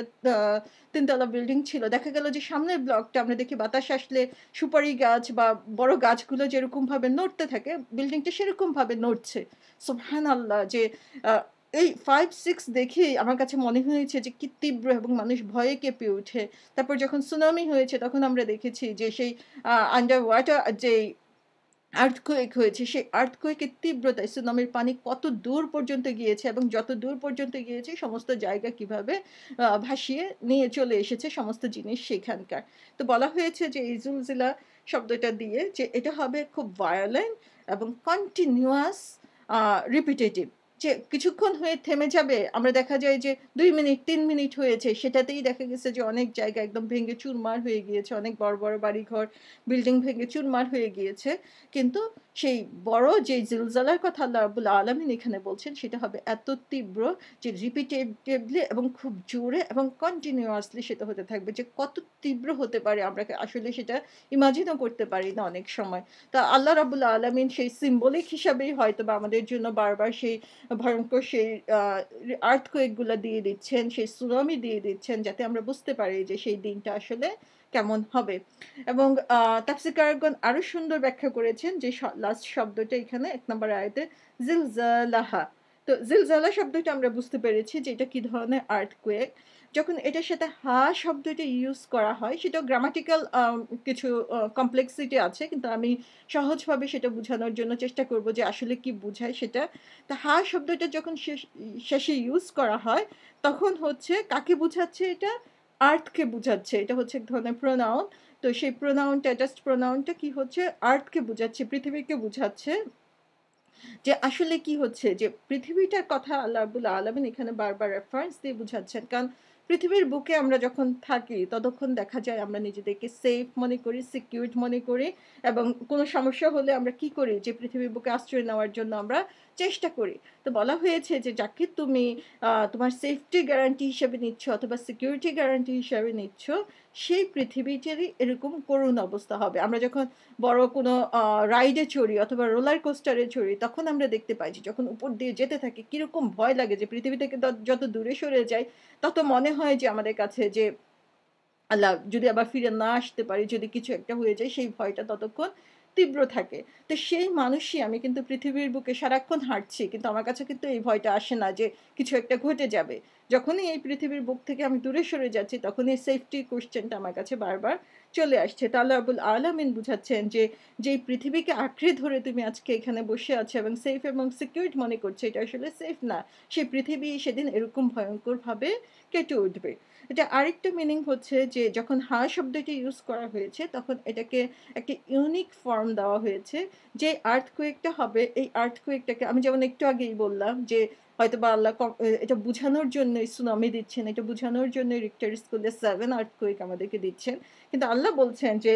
তিনতলা বিল্ডিং ছিল দেখা গেল যে সামনের ব্লকটা আমরা দেখি বাতাস আসলে সুপারি গাছ বা বড় গাছগুলো যেরকমভাবে নড়তে থাকে বিল্ডিংটা সেরকমভাবে নড়ছে সোহান আল্লাহ যে এই ফাইভ সিক্স দেখেই আমার কাছে মনে হয়েছে যে কি তীব্র এবং মানুষ ভয়ে কেঁপে উঠে তারপর যখন সুনামি হয়েছে তখন আমরা দেখেছি যে সেই আন্ডার ওয়াটার যে আর্থকুয়েক হয়েছে সেই আর্থকুয়েকের তীব্রতায় সুনামির পানি কত দূর পর্যন্ত গিয়েছে এবং যত দূর পর্যন্ত গিয়েছে সমস্ত জায়গা কিভাবে ভাসিয়ে নিয়ে চলে এসেছে সমস্ত জিনিস সেখানকার তো বলা হয়েছে যে এই জুলজিলা শব্দটা দিয়ে যে এটা হবে খুব ভায়োলেন্ট এবং কন্টিনিউয়াস রিপিটেটিভ যে কিছুক্ষণ হয়ে থেমে যাবে আমরা দেখা যায় যে দুই মিনিট তিন মিনিট হয়েছে সেটাতেই দেখা গেছে যে অনেক জায়গা একদম ভেঙে চুরমার হয়ে গিয়েছে অনেক বড় বড় বাড়িঘর বিল্ডিং ভেঙে চুরমার হয়ে গিয়েছে কিন্তু সেই বড় যে জিলজালার কথা আল্লাহ রাবুল আলমিন এখানে বলছেন সেটা হবে এত তীব্র যে রিপিটেটিভলি এবং খুব জোরে এবং কন্টিনিউয়াসলি সেটা হতে থাকবে যে কত তীব্র হতে পারে আমরা আসলে সেটা ইমাজিনও করতে পারি না অনেক সময় তা আল্লাহ রাবুল আলমিন সেই সিম্বলিক হিসাবেই হয়তো বা আমাদের জন্য বারবার সেই ভয়ঙ্কর সেই আর্থকোয়েকগুলো দিয়ে দিচ্ছেন সেই সুনামি দিয়ে দিচ্ছেন যাতে আমরা বুঝতে পারি যে সেই দিনটা আসলে কেমন হবে এবং তাফসিকারগণ আরো সুন্দর ব্যাখ্যা করেছেন যে লাস্ট শব্দটা এখানে এক নম্বর আয়তে জিলজালাহা তো জিলজালা শব্দটা আমরা বুঝতে পেরেছি যে এটা কি ধরনের আর্ট কুয়েক যখন এটার সাথে হা শব্দটি ইউজ করা হয় সেটা গ্রামাটিক্যাল কিছু কমপ্লেক্সিটি আছে কিন্তু আমি সহজভাবে সেটা বোঝানোর জন্য চেষ্টা করব যে আসলে কি বোঝায় সেটা তা হা শব্দটা যখন শেষে ইউজ করা হয় তখন হচ্ছে কাকে বোঝাচ্ছে এটা আর্থকে বোঝাচ্ছে এটা হচ্ছে এক ধরনের প্রোনাউন তো সেই প্রোনাউনটা অ্যাটাস্ট প্রোনাউনটা কি হচ্ছে আর্থকে বোঝাচ্ছে পৃথিবীকে বোঝাচ্ছে যে আসলে কি হচ্ছে যে পৃথিবীটার কথা আল্লাহ আবুল আলমিন এখানে বারবার রেফারেন্স দিয়ে বুঝাচ্ছেন কারণ পৃথিবীর বুকে আমরা যখন থাকি ততক্ষণ দেখা যায় আমরা নিজেদেরকে সেফ মনে করি সিকিউরড মনে করি এবং কোনো সমস্যা হলে আমরা কি করি যে পৃথিবীর বুকে আশ্রয় নেওয়ার জন্য আমরা চেষ্টা করি তো বলা হয়েছে যে যাকে তুমি তোমার সেফটি গ্যারান্টি হিসাবে নিচ্ছ অথবা সিকিউরিটি গ্যারান্টি হিসাবে নিচ্ছ সেই পৃথিবীটারই এরকম করুণ অবস্থা হবে আমরা যখন বড় কোনো রাইডে চড়ি অথবা রোলার কোস্টারে চড়ি তখন আমরা দেখতে পাই যে যখন উপর দিয়ে যেতে থাকি কীরকম ভয় লাগে যে পৃথিবী থেকে যত দূরে সরে যায় তত মনে হয় যে আমাদের কাছে যে আল্লাহ যদি আবার ফিরে না আসতে পারি যদি কিছু একটা হয়ে যায় সেই ভয়টা ততক্ষণ তীব্র থাকে তো সেই মানুষই আমি কিন্তু পৃথিবীর বুকে সারাক্ষণ হাঁটছি কিন্তু আমার কাছে কিন্তু এই ভয়টা আসে না যে কিছু একটা ঘটে যাবে যখনই এই পৃথিবীর বুক থেকে আমি দূরে সরে যাচ্ছি তখনই এই সেফটি কোশ্চেনটা আমার কাছে বারবার চলে আসছে তাহলে আবুল আলামিন বুঝাচ্ছেন যে যেই পৃথিবীকে আঁকড়ে ধরে তুমি আজকে এখানে বসে আছো এবং সেফ এবং সিকিউর মনে করছে এটা আসলে সেফ না সেই পৃথিবী সেদিন এরকম ভয়ঙ্করভাবে কেটে উঠবে এটা আরেকটা মিনিং হচ্ছে যে যখন হা শব্দটি ইউজ করা হয়েছে তখন এটাকে একটা ইউনিক ফর্ম দেওয়া হয়েছে যে আর্থ কুয়েকটা হবে এই আর্থ কুয়েকটাকে আমি যেমন একটু আগেই বললাম যে হয়তো বা আল্লাহ এটা বোঝানোর জন্য সুনামি দিচ্ছেন এটা বোঝানোর জন্য রিক্টার স্কুলে সেভেন আর্থ কুয়েক আমাদেরকে দিচ্ছেন কিন্তু আল্লাহ বলছেন যে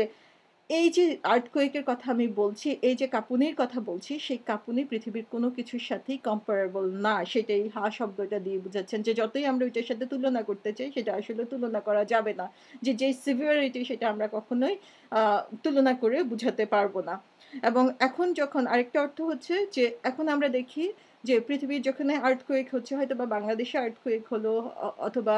এই যে আর্টকোয়েকের কথা আমি বলছি এই যে কাপুনির কথা বলছি সেই কাপুনি পৃথিবীর কোনো কিছুর সাথেই কম্পারেবল না সেটাই হা শব্দটা দিয়ে বুঝাচ্ছেন যে যতই আমরা ওইটার সাথে তুলনা করতে চাই সেটা আসলে তুলনা করা যাবে না যে যে সিভিয়রিটি সেটা আমরা কখনোই তুলনা করে বুঝাতে পারবো না এবং এখন যখন আরেকটা অর্থ হচ্ছে যে এখন আমরা দেখি যে পৃথিবীর যখন আর্টকোয়েক হচ্ছে হয়তো বা বাংলাদেশে আর্টকোয়েক হলো অথবা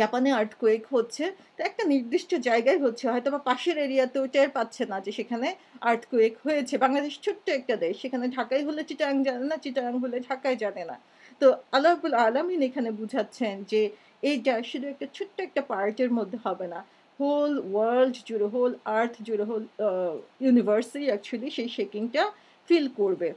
জাপানে আর্থকোয়েক হচ্ছে তো একটা নির্দিষ্ট জায়গায় হচ্ছে হয়তো বা পাশের এরিয়াতেও টের পাচ্ছে না যে সেখানে আর্থকোয়েক হয়েছে বাংলাদেশ ছোট্ট একটা দেশ সেখানে ঢাকায় হলে চিটাং জানে না চিটাং হলে ঢাকায় জানে না তো আল্লাহবুল আলমিন এখানে বুঝাচ্ছেন যে এইটা শুধু একটা ছোট্ট একটা পার্টের মধ্যে হবে না হোল ওয়ার্ল্ড জুড়ে হোল আর্থ জুড়ে হোল ইউনিভার্সই অ্যাকচুয়ালি সেই শেকিংটা ফিল করবে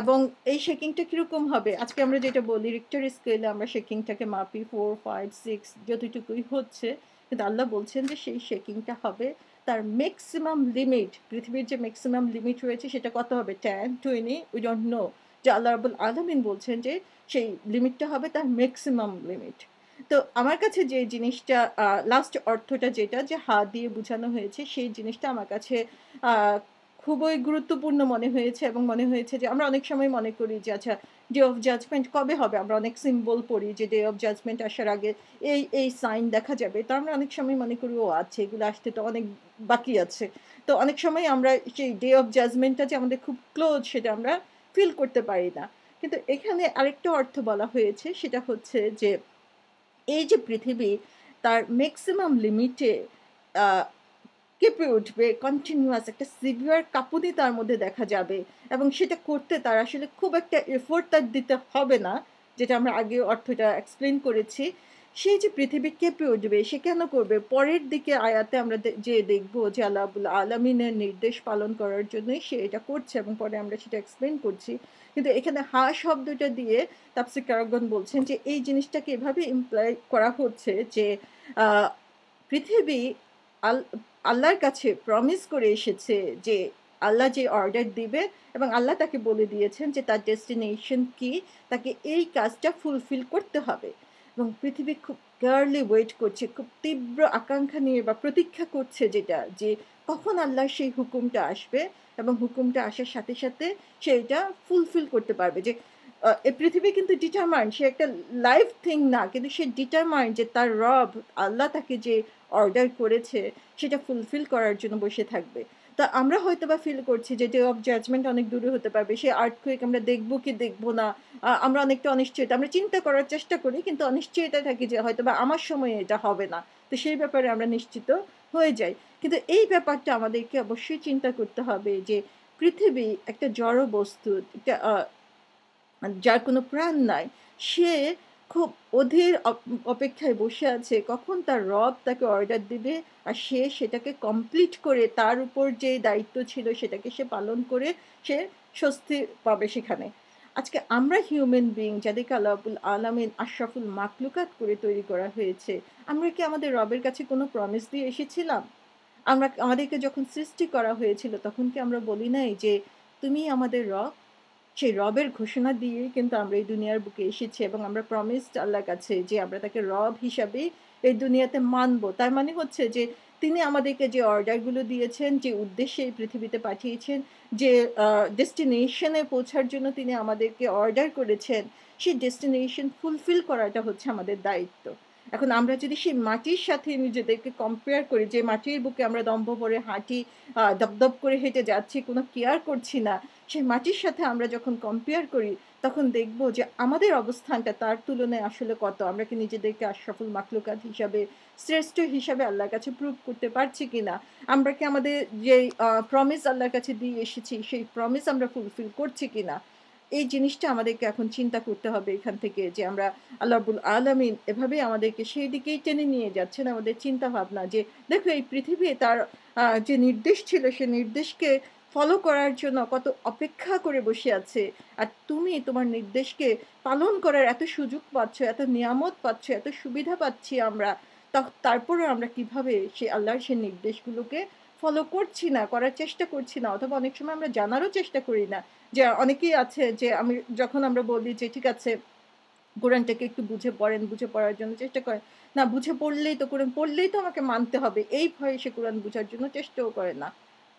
এবং এই শেকিংটা কীরকম হবে আজকে আমরা যেটা বলি রিক্টার স্কেলে আমরা শেকিংটাকে মাপি ফোর ফাইভ সিক্স যতটুকুই হচ্ছে কিন্তু আল্লাহ বলছেন যে সেই শেকিংটা হবে তার ম্যাক্সিমাম লিমিট পৃথিবীর যে ম্যাক্সিমাম লিমিট রয়েছে সেটা কত হবে ten twenty we don't know যে আল্লাহ রাবুল আলমিন বলছেন যে সেই লিমিটটা হবে তার ম্যাক্সিমাম লিমিট তো আমার কাছে যে জিনিসটা লাস্ট অর্থটা যেটা যে হাত দিয়ে বোঝানো হয়েছে সেই জিনিসটা আমার কাছে খুবই গুরুত্বপূর্ণ মনে হয়েছে এবং মনে হয়েছে যে আমরা অনেক সময় মনে করি যে আচ্ছা ডে অফ জাজমেন্ট কবে হবে আমরা অনেক সিম্বল পড়ি যে ডে অফ জাজমেন্ট আসার আগে এই এই সাইন দেখা যাবে তো আমরা অনেক সময় মনে করি ও আছে আচ্ছা, এগুলো আসতে তো অনেক বাকি আছে তো অনেক সময় আমরা সেই ডে অফ জাজমেন্টটা যে আমাদের খুব ক্লোজ সেটা আমরা ফিল করতে পারি না কিন্তু এখানে আরেকটা অর্থ বলা হয়েছে সেটা হচ্ছে যে এই যে পৃথিবী তার ম্যাক্সিমাম লিমিটে কেঁপে উঠবে কন্টিনিউয়াস একটা সিভিয়ার কাঁপুনি তার মধ্যে দেখা যাবে এবং সেটা করতে তার আসলে খুব একটা এফোর্ট তার দিতে হবে না যেটা আমরা আগে অর্থটা এক্সপ্লেন করেছি সেই যে পৃথিবী কেঁপে উঠবে সে কেন করবে পরের দিকে আয়াতে আমরা যে দেখবো যে আলাবুল আলমিনের নির্দেশ পালন করার জন্যই সে এটা করছে এবং পরে আমরা সেটা এক্সপ্লেন করছি কিন্তু এখানে হা শব্দটা দিয়ে তাপসি কারকগণ বলছেন যে এই জিনিসটাকে এভাবে ইমপ্লাই করা হচ্ছে যে পৃথিবী আল আল্লাহর কাছে প্রমিস করে এসেছে যে আল্লাহ যে অর্ডার দিবে এবং আল্লাহ তাকে বলে দিয়েছেন যে তার ডেস্টিনেশন কি তাকে এই কাজটা ফুলফিল করতে হবে এবং পৃথিবী খুব কেয়ারলি ওয়েট করছে খুব তীব্র আকাঙ্ক্ষা নিয়ে বা প্রতীক্ষা করছে যেটা যে কখন আল্লাহ সেই হুকুমটা আসবে এবং হুকুমটা আসার সাথে সাথে সেইটা ফুলফিল করতে পারবে যে পৃথিবী কিন্তু ডিটারমাইন্ড সে একটা লাইভ থিং না কিন্তু সে ডিটারমাইন্ড যে তার রব আল্লাহ তাকে যে অর্ডার করেছে সেটা ফুলফিল করার জন্য বসে থাকবে তা আমরা হয়তো বা ফিল করছি যে ডে অফ জাজমেন্ট অনেক দূরে হতে পারবে সে আর্ট কুইক আমরা দেখবো কি দেখবো না আমরা অনেকটা অনিশ্চয়তা আমরা চিন্তা করার চেষ্টা করি কিন্তু অনিশ্চয়তা থাকি যে হয়তো বা আমার সময়ে এটা হবে না তো সেই ব্যাপারে আমরা নিশ্চিত হয়ে যাই কিন্তু এই ব্যাপারটা আমাদেরকে অবশ্যই চিন্তা করতে হবে যে পৃথিবী একটা জড় বস্তু একটা মানে যার কোনো প্রাণ নাই সে খুব অধীর অপেক্ষায় বসে আছে কখন তার রব তাকে অর্ডার দিবে আর সে সেটাকে কমপ্লিট করে তার উপর যে দায়িত্ব ছিল সেটাকে সে পালন করে সে স্বস্তি পাবে সেখানে আজকে আমরা হিউম্যান বিং যাদেরকে আল্লাহুল আলামিন আশরাফুল মাকলুকাত করে তৈরি করা হয়েছে আমরা কি আমাদের রবের কাছে কোনো প্রমিস দিয়ে এসেছিলাম আমরা আমাদেরকে যখন সৃষ্টি করা হয়েছিল তখন কি আমরা বলি নাই যে তুমি আমাদের রব সেই রবের ঘোষণা দিয়ে কিন্তু আমরা এই দুনিয়ার বুকে এসেছি এবং আমরা প্রমিসড আল্লাহ কাছে যে আমরা তাকে রব হিসাবে এই দুনিয়াতে মানব তার মানে হচ্ছে যে তিনি আমাদেরকে যে অর্ডারগুলো দিয়েছেন যে উদ্দেশ্যে এই পৃথিবীতে পাঠিয়েছেন যে ডেস্টিনেশনে পৌঁছার জন্য তিনি আমাদেরকে অর্ডার করেছেন সেই ডেস্টিনেশন ফুলফিল করাটা হচ্ছে আমাদের দায়িত্ব এখন আমরা যদি সেই মাটির সাথে নিজেদেরকে কম্পেয়ার করি যে মাটির বুকে আমরা দম্ভ ভরে হাঁটি দপদপ করে হেঁটে যাচ্ছি কোনো কেয়ার করছি না সেই মাটির সাথে আমরা যখন কম্পেয়ার করি তখন দেখব যে আমাদের অবস্থানটা তার তুলনায় আসলে কত আমরা কি নিজেদেরকে আশফল মাকলুকাত হিসাবে শ্রেষ্ঠ হিসাবে আল্লাহর কাছে প্রুভ করতে পারছি কি না আমরা কি আমাদের যে প্রমিস আল্লাহর কাছে দিয়ে এসেছি সেই প্রমিস আমরা ফুলফিল করছি কি না এই জিনিসটা আমাদেরকে এখন চিন্তা করতে হবে এখান থেকে যে আমরা আল্লাবুল আলমিন এভাবে আমাদেরকে সেই দিকেই টেনে নিয়ে যাচ্ছেন আমাদের চিন্তা ভাবনা যে দেখো এই পৃথিবী তার যে নির্দেশ ছিল সে নির্দেশকে ফলো করার জন্য কত অপেক্ষা করে বসে আছে আর তুমি তোমার নির্দেশকে পালন করার এত সুযোগ পাচ্ছ এত নিয়ামত পাচ্ছ এত সুবিধা পাচ্ছি আমরা তারপরে আমরা কিভাবে সে আল্লাহর সে নির্দেশগুলোকে ফলো করছি না করার চেষ্টা করছি না অথবা অনেক সময় আমরা জানারও চেষ্টা করি না যে অনেকেই আছে যে আমি যখন আমরা বলি যে ঠিক আছে কোরআনটাকে একটু বুঝে পড়েন বুঝে পড়ার জন্য চেষ্টা করেন না বুঝে পড়লেই তো কোরআন পড়লেই তো আমাকে মানতে হবে এই ভয়ে সে কোরআন বুঝার জন্য চেষ্টাও করে না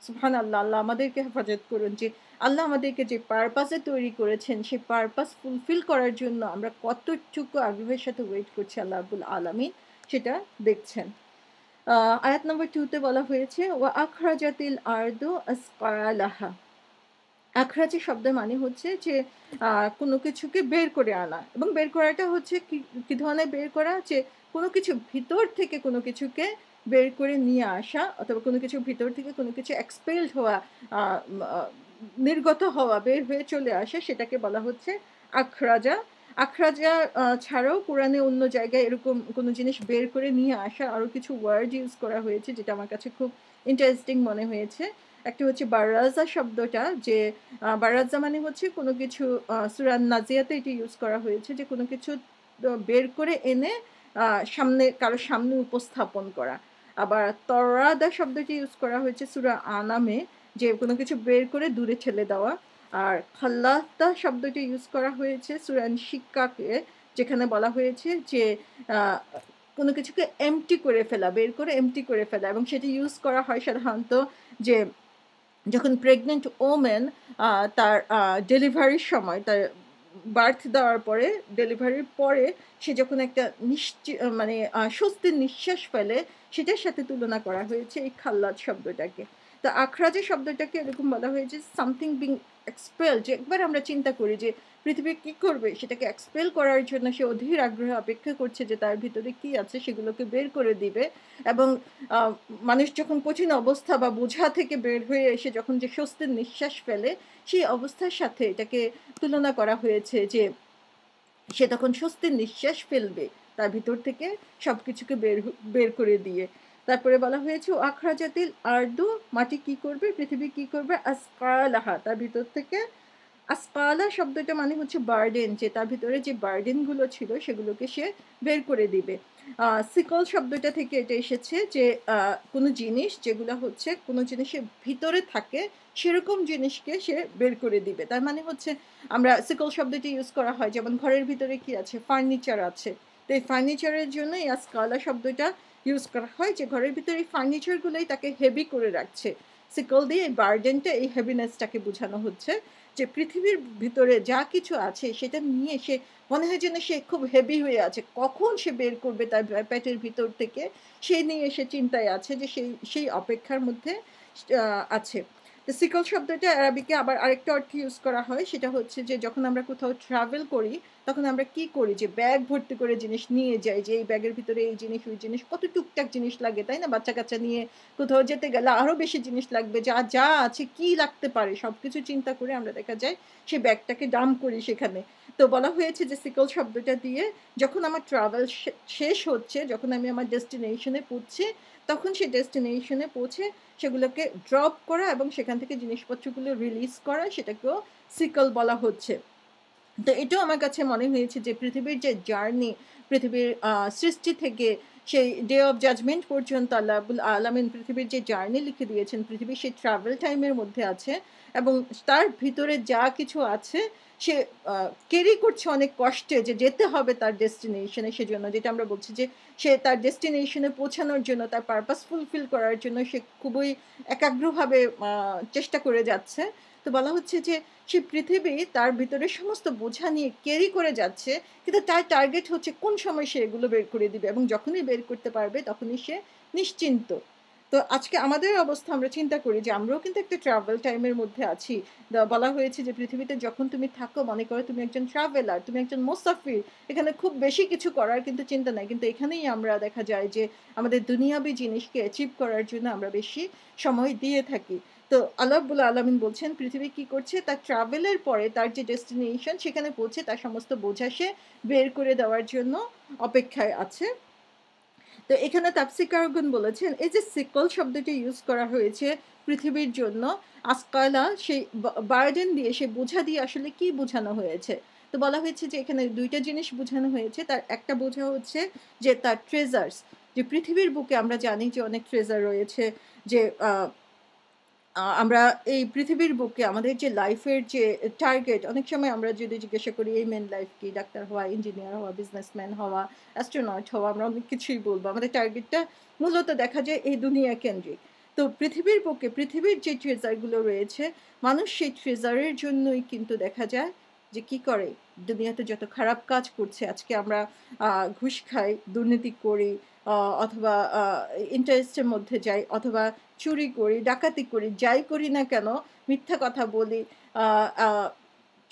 সুফান আল্লাহ আল্লাহ আমাদেরকে হেফাজত করুন যে আল্লাহ আমাদেরকে যে পারপাসে তৈরি করেছেন সেই পারপাস ফুলফিল করার জন্য আমরা কতটুকু আগ্রহের সাথে ওয়েট করছি আল্লাহ আবুল আলমিন সেটা দেখছেন আয়াত নম্বর টুতে বলা হয়েছে ওয়া আখরাজাতিল আর্দু আসকালাহা আখরাজি শব্দের মানে হচ্ছে যে কোনো কিছুকে বের করে আনা এবং বের করাটা হচ্ছে কি ধরনের বের করা যে কোনো কিছু ভিতর থেকে কোনো কিছুকে বের করে নিয়ে আসা অথবা কোনো কিছু ভিতর থেকে কোনো কিছু এক্সপেলড হওয়া নির্গত হওয়া বের হয়ে চলে আসা সেটাকে বলা হচ্ছে আখরাজা আখরাজা ছাড়াও কোরআনে অন্য জায়গায় এরকম কোনো জিনিস বের করে নিয়ে আসা আরও কিছু ওয়ার্ড ইউজ করা হয়েছে যেটা আমার কাছে খুব ইন্টারেস্টিং মনে হয়েছে একটা হচ্ছে বারাজা শব্দটা যে বারাজা মানে হচ্ছে কোনো কিছু সুরান নাজিয়াতে এটি ইউজ করা হয়েছে যে কোনো কিছু বের করে এনে সামনে কারো সামনে উপস্থাপন করা আবার তরাদা শব্দটি ইউজ করা হয়েছে সুরা আনামে যে কোনো কিছু বের করে দূরে ঠেলে দেওয়া আর খাল্লাতা শব্দটি ইউজ করা হয়েছে সুরান শিক্ষাকে যেখানে বলা হয়েছে যে কোনো কিছুকে এমটি করে ফেলা বের করে এমটি করে ফেলা এবং সেটি ইউজ করা হয় সাধারণত যে যখন প্রেগনেন্ট ওমেন তার ডেলিভারির সময় তার বার্থ দেওয়ার পরে ডেলিভারির পরে সে যখন একটা নিশ্চিত মানে স্বস্তির নিঃশ্বাস ফেলে সেটার সাথে তুলনা করা হয়েছে এই খাল্লাদ শব্দটাকে তো আখরাজে শব্দটাকে এরকম বলা হয়েছে সামথিং বিং এক্সপেল যে একবার আমরা চিন্তা করি যে পৃথিবী কি করবে সেটাকে এক্সপেল করার জন্য সে অধীর আগ্রহে অপেক্ষা করছে যে তার ভিতরে কি আছে সেগুলোকে বের করে দিবে এবং মানুষ যখন কঠিন অবস্থা বা বোঝা থেকে বের হয়ে এসে যখন যে স্বস্তির নিঃশ্বাস ফেলে সেই অবস্থার সাথে এটাকে তুলনা করা হয়েছে যে সে তখন স্বস্তির নিঃশ্বাস ফেলবে তার ভিতর থেকে সব কিছুকে বের বের করে দিয়ে তারপরে বলা হয়েছে আখরাজাতিল আর্দু মাটি কি করবে পৃথিবী কি করবে আসকালাহা তার ভিতর থেকে আসকালা শব্দটা মানে হচ্ছে বার্ডেন যে তার ভিতরে যে বার্ডেনগুলো ছিল সেগুলোকে সে বের করে দিবে সিকল শব্দটা থেকে এটা এসেছে যে কোনো জিনিস যেগুলো হচ্ছে কোনো জিনিসের ভিতরে থাকে সেরকম জিনিসকে সে বের করে দিবে তার মানে হচ্ছে আমরা সিকল শব্দটি ইউজ করা হয় যেমন ঘরের ভিতরে কি আছে ফার্নিচার আছে তো এই ফার্নিচারের জন্য এই আসকালা শব্দটা ইউজ করা হয় যে ঘরের ভিতরে এই ফার্নিচারগুলোই তাকে হেভি করে রাখছে সিকল দিয়ে এই বার্ডেনটা এই হেভিনেসটাকে বোঝানো হচ্ছে যে পৃথিবীর ভিতরে যা কিছু আছে সেটা নিয়ে সে মনে হয় যেন সে খুব হেভি হয়ে আছে কখন সে বের করবে তার প্যাটের ভিতর থেকে সে নিয়ে সে চিন্তায় আছে যে সেই সেই অপেক্ষার মধ্যে আছে তো সিকল শব্দটা অ্যারাবিকে আবার আরেকটা অর্থে ইউজ করা হয় সেটা হচ্ছে যে যখন আমরা কোথাও ট্রাভেল করি তখন আমরা কি করি যে ব্যাগ ভর্তি করে জিনিস নিয়ে যাই যে এই ব্যাগের ভিতরে এই জিনিস ওই জিনিস কত টুকটাক জিনিস লাগে তাই না বাচ্চা কাচ্চা নিয়ে কোথাও যেতে গেলে আরও বেশি জিনিস লাগবে যা যা আছে কি লাগতে পারে সব কিছু চিন্তা করে আমরা দেখা যায় সেই ব্যাগটাকে ডাম করি সেখানে তো বলা হয়েছে যে সিকল শব্দটা দিয়ে যখন আমার ট্রাভেল শেষ হচ্ছে যখন আমি আমার ডেস্টিনেশনে পড়ছি তখন সে ডেস্টিনেশনে পৌঁছে সেগুলোকে ড্রপ করা এবং সেখান থেকে জিনিসপত্রগুলো রিলিজ করা সেটাকেও সিকল বলা হচ্ছে তো এটাও আমার কাছে মনে হয়েছে যে পৃথিবীর যে জার্নি পৃথিবীর সৃষ্টি থেকে সেই ডে অফ জাজমেন্ট পর্যন্ত আল্লাহ আবুল আলমিন পৃথিবীর যে জার্নি লিখে দিয়েছেন পৃথিবীর সেই ট্রাভেল টাইমের মধ্যে আছে এবং তার ভিতরে যা কিছু আছে সে ক্যারি করছে অনেক কষ্টে যে যেতে হবে তার ডেস্টিনেশনে সেজন্য যেটা আমরা বলছি যে সে তার ডেস্টিনেশনে পৌঁছানোর জন্য তার পারপাস ফুলফিল করার জন্য সে খুবই একাগ্রভাবে চেষ্টা করে যাচ্ছে তো বলা হচ্ছে যে সে পৃথিবী তার ভিতরে সমস্ত বোঝা নিয়ে ক্যারি করে যাচ্ছে কিন্তু তার টার্গেট হচ্ছে কোন সময় সে এগুলো বের করে দিবে এবং যখনই বের করতে পারবে তখনই সে নিশ্চিন্ত তো আজকে আমাদের অবস্থা আমরা চিন্তা করি যে আমরাও কিন্তু একটা ট্রাভেল টাইমের মধ্যে আছি বলা হয়েছে যে পৃথিবীতে যখন তুমি থাকো মনে করো তুমি একজন ট্রাভেলার তুমি একজন মোসাফির এখানে খুব বেশি কিছু করার কিন্তু চিন্তা নাই কিন্তু এখানেই আমরা দেখা যায় যে আমাদের দুনিয়াবি জিনিসকে অ্যাচিভ করার জন্য আমরা বেশি সময় দিয়ে থাকি তো আল্লাহবুল আলমিন বলছেন পৃথিবী কি করছে তার ট্রাভেলের পরে তার যে ডেস্টিনেশন সেখানে পৌঁছে তার সমস্ত বোঝা সে বের করে দেওয়ার জন্য অপেক্ষায় আছে তো এখানে তাপসিকারগণ বলেছেন এই যে সিকল শব্দটি ইউজ করা হয়েছে পৃথিবীর জন্য আসকালা সেই বার্ডেন দিয়ে সে বোঝা দিয়ে আসলে কি বোঝানো হয়েছে তো বলা হয়েছে যে এখানে দুইটা জিনিস বোঝানো হয়েছে তার একটা বোঝা হচ্ছে যে তার ট্রেজার্স যে পৃথিবীর বুকে আমরা জানি যে অনেক ট্রেজার রয়েছে যে আমরা এই পৃথিবীর বুকে আমাদের যে লাইফের যে টার্গেট অনেক সময় আমরা যদি জিজ্ঞাসা করি এই মেন লাইফ কি ডাক্তার হওয়া ইঞ্জিনিয়ার হওয়া বিজনেসম্যান হওয়া অ্যাস্ট্রোনট হওয়া আমরা অনেক কিছুই বলবো আমাদের টার্গেটটা মূলত দেখা যায় এই দুনিয়া কেন্দ্রিক তো পৃথিবীর বুকে পৃথিবীর যে ট্রেজারগুলো রয়েছে মানুষ সেই ট্রেজারের জন্যই কিন্তু দেখা যায় যে কি করে দুনিয়াতে যত খারাপ কাজ করছে আজকে আমরা ঘুষ খাই দুর্নীতি করি অথবা ইন্টারেস্টের মধ্যে যাই অথবা চুরি করি ডাকাতি করি যাই করি না কেন মিথ্যা কথা বলি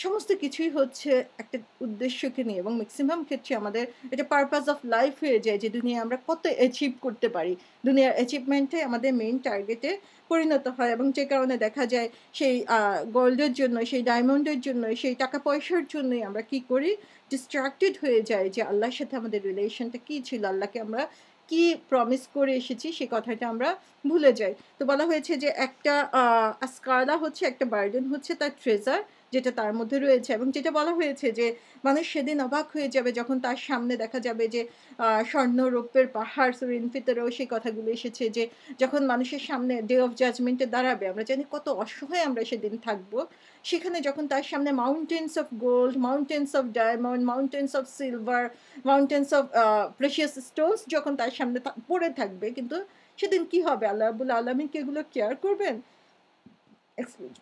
সমস্ত কিছুই হচ্ছে একটা উদ্দেশ্যকে নিয়ে এবং ম্যাক্সিমাম ক্ষেত্রে আমাদের এটা পারপাস অফ লাইফ হয়ে যায় যে দুনিয়া আমরা কত অ্যাচিভ করতে পারি দুনিয়ার অ্যাচিভমেন্টে আমাদের মেইন টার্গেটে পরিণত হয় এবং যে কারণে দেখা যায় সেই গোল্ডের জন্য সেই ডায়মন্ডের জন্য সেই টাকা পয়সার জন্যই আমরা কি করি ডিস্ট্রাক্টেড হয়ে যায় যে আল্লাহর সাথে আমাদের রিলেশনটা কি ছিল আল্লাহকে আমরা কি প্রমিস করে এসেছি সে কথাটা আমরা ভুলে যাই তো বলা হয়েছে যে একটা আসকারা হচ্ছে একটা বার্ডেন হচ্ছে তার ট্রেজার যেটা তার মধ্যে রয়েছে এবং যেটা বলা হয়েছে যে মানুষ সেদিন অবাক হয়ে যাবে যখন তার সামনে দেখা যাবে যে স্বর্ণ রৌপ্যের পাহাড় সুরিন ফিতরেও সেই কথাগুলো এসেছে যে যখন মানুষের সামনে ডে অফ জাজমেন্টে দাঁড়াবে আমরা জানি কত অসহায় আমরা সেদিন থাকবো সেখানে যখন তার সামনে mountains of gold mountains of diamond mountains of silver mountains of precious stones যখন তার সামনে পড়ে থাকবে কিন্তু সেদিন কি হবে আল্লাহ আবুল কি এগুলো কেয়ার করবেন এক্সকিউজ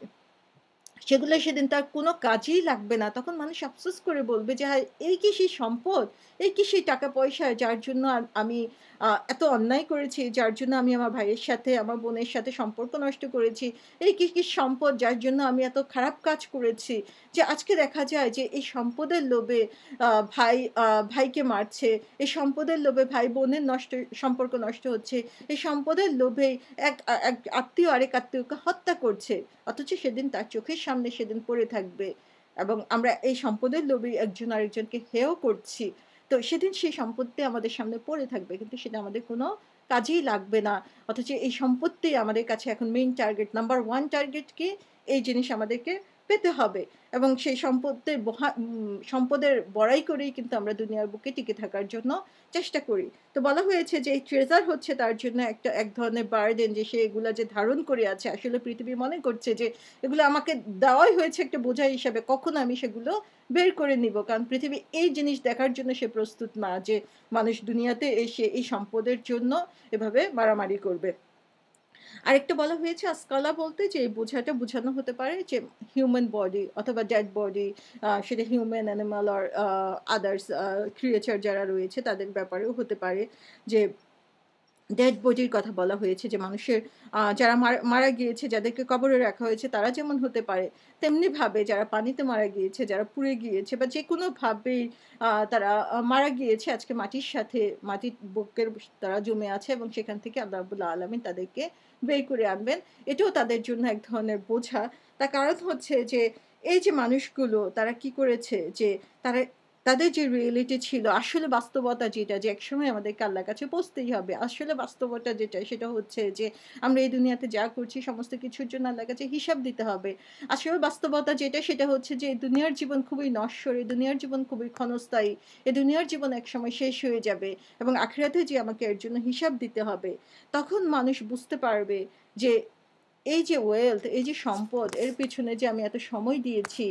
সেগুলো সেদিন তার কোনো কাজেই লাগবে না তখন মানুষ আফসোস করে বলবে যে হ্যাঁ এই কি সেই সম্পদ এই কি সেই টাকা পয়সা যার জন্য আমি এত অন্যায় করেছি যার জন্য আমি আমার ভাইয়ের সাথে আমার বোনের সাথে সম্পর্ক নষ্ট করেছি এই কি কি সম্পদ যার জন্য আমি এত খারাপ কাজ করেছি যে আজকে দেখা যায় যে এই সম্পদের লোভে ভাই ভাইকে মারছে এই সম্পদের লোভে ভাই বোনের নষ্ট সম্পর্ক নষ্ট হচ্ছে এই সম্পদের লোভে এক এক আত্মীয় আরেক আত্মীয়কে হত্যা করছে অথচ সেদিন তার চোখের সামনে সেদিন পড়ে থাকবে এবং আমরা এই সম্পদের লোভে একজন আরেকজনকে হেয় করছি তো সেদিন সেই সম্পত্তি আমাদের সামনে পড়ে থাকবে কিন্তু সেটা আমাদের কোনো কাজেই লাগবে না অথচ এই সম্পত্তি আমাদের কাছে এখন main target number one target কি এই জিনিস আমাদেরকে পেতে হবে এবং সেই সম্পদের সম্পদের বড়াই করেই কিন্তু আমরা দুনিয়ার বুকে টিকে থাকার জন্য চেষ্টা করি তো বলা হয়েছে যে এই ট্রেজার হচ্ছে তার জন্য একটা এক ধরনের বার্ডেন যে সে এগুলো যে ধারণ করে আছে আসলে পৃথিবী মনে করছে যে এগুলো আমাকে দেওয়াই হয়েছে একটা বোঝা হিসাবে কখন আমি সেগুলো বের করে নিব কারণ পৃথিবী এই জিনিস দেখার জন্য সে প্রস্তুত না যে মানুষ দুনিয়াতে এসে এই সম্পদের জন্য এভাবে মারামারি করবে আরেকটা বলা হয়েছে আসকালা বলতে যে বোঝাটা বোঝানো হতে পারে যে হিউম্যান বডি অথবা ডেড বডি সেটা হিউম্যান অ্যানিমাল আর আদার্স ক্রিয়েচার যারা রয়েছে তাদের ব্যাপারেও হতে পারে যে ডেড বডির কথা বলা হয়েছে যে মানুষের যারা মারা গিয়েছে যাদেরকে কবরে রাখা হয়েছে তারা যেমন হতে পারে তেমনিভাবে যারা পানিতে মারা গিয়েছে যারা পুড়ে গিয়েছে বা যে কোনোভাবেই তারা মারা গিয়েছে আজকে মাটির সাথে মাটির বুকের তারা জমে আছে এবং সেখান থেকে আল্লাহ আবুল্লাহ আলমী তাদেরকে বের করে আনবেন এটাও তাদের জন্য এক ধরনের বোঝা তার কারণ হচ্ছে যে এই যে মানুষগুলো তারা কি করেছে যে তারা তাদের যে রিয়েলিটি ছিল আসলে বাস্তবতা যেটা যে একসময় আমাদেরকে আল্লাহর কাছে পৌঁছতেই হবে আসলে বাস্তবতা যেটা সেটা হচ্ছে যে আমরা এই দুনিয়াতে যা করছি সমস্ত কিছুর জন্য আল্লাহর কাছে হিসাব দিতে হবে আসলে বাস্তবতা যেটা সেটা হচ্ছে যে দুনিয়ার জীবন খুবই নশ্বর এই দুনিয়ার জীবন খুবই ক্ষণস্থায়ী এই দুনিয়ার জীবন একসময় শেষ হয়ে যাবে এবং আখেরাতে যে আমাকে এর জন্য হিসাব দিতে হবে তখন মানুষ বুঝতে পারবে যে এই যে ওয়েলথ এই যে সম্পদ এর পিছনে যে আমি এত সময় দিয়েছি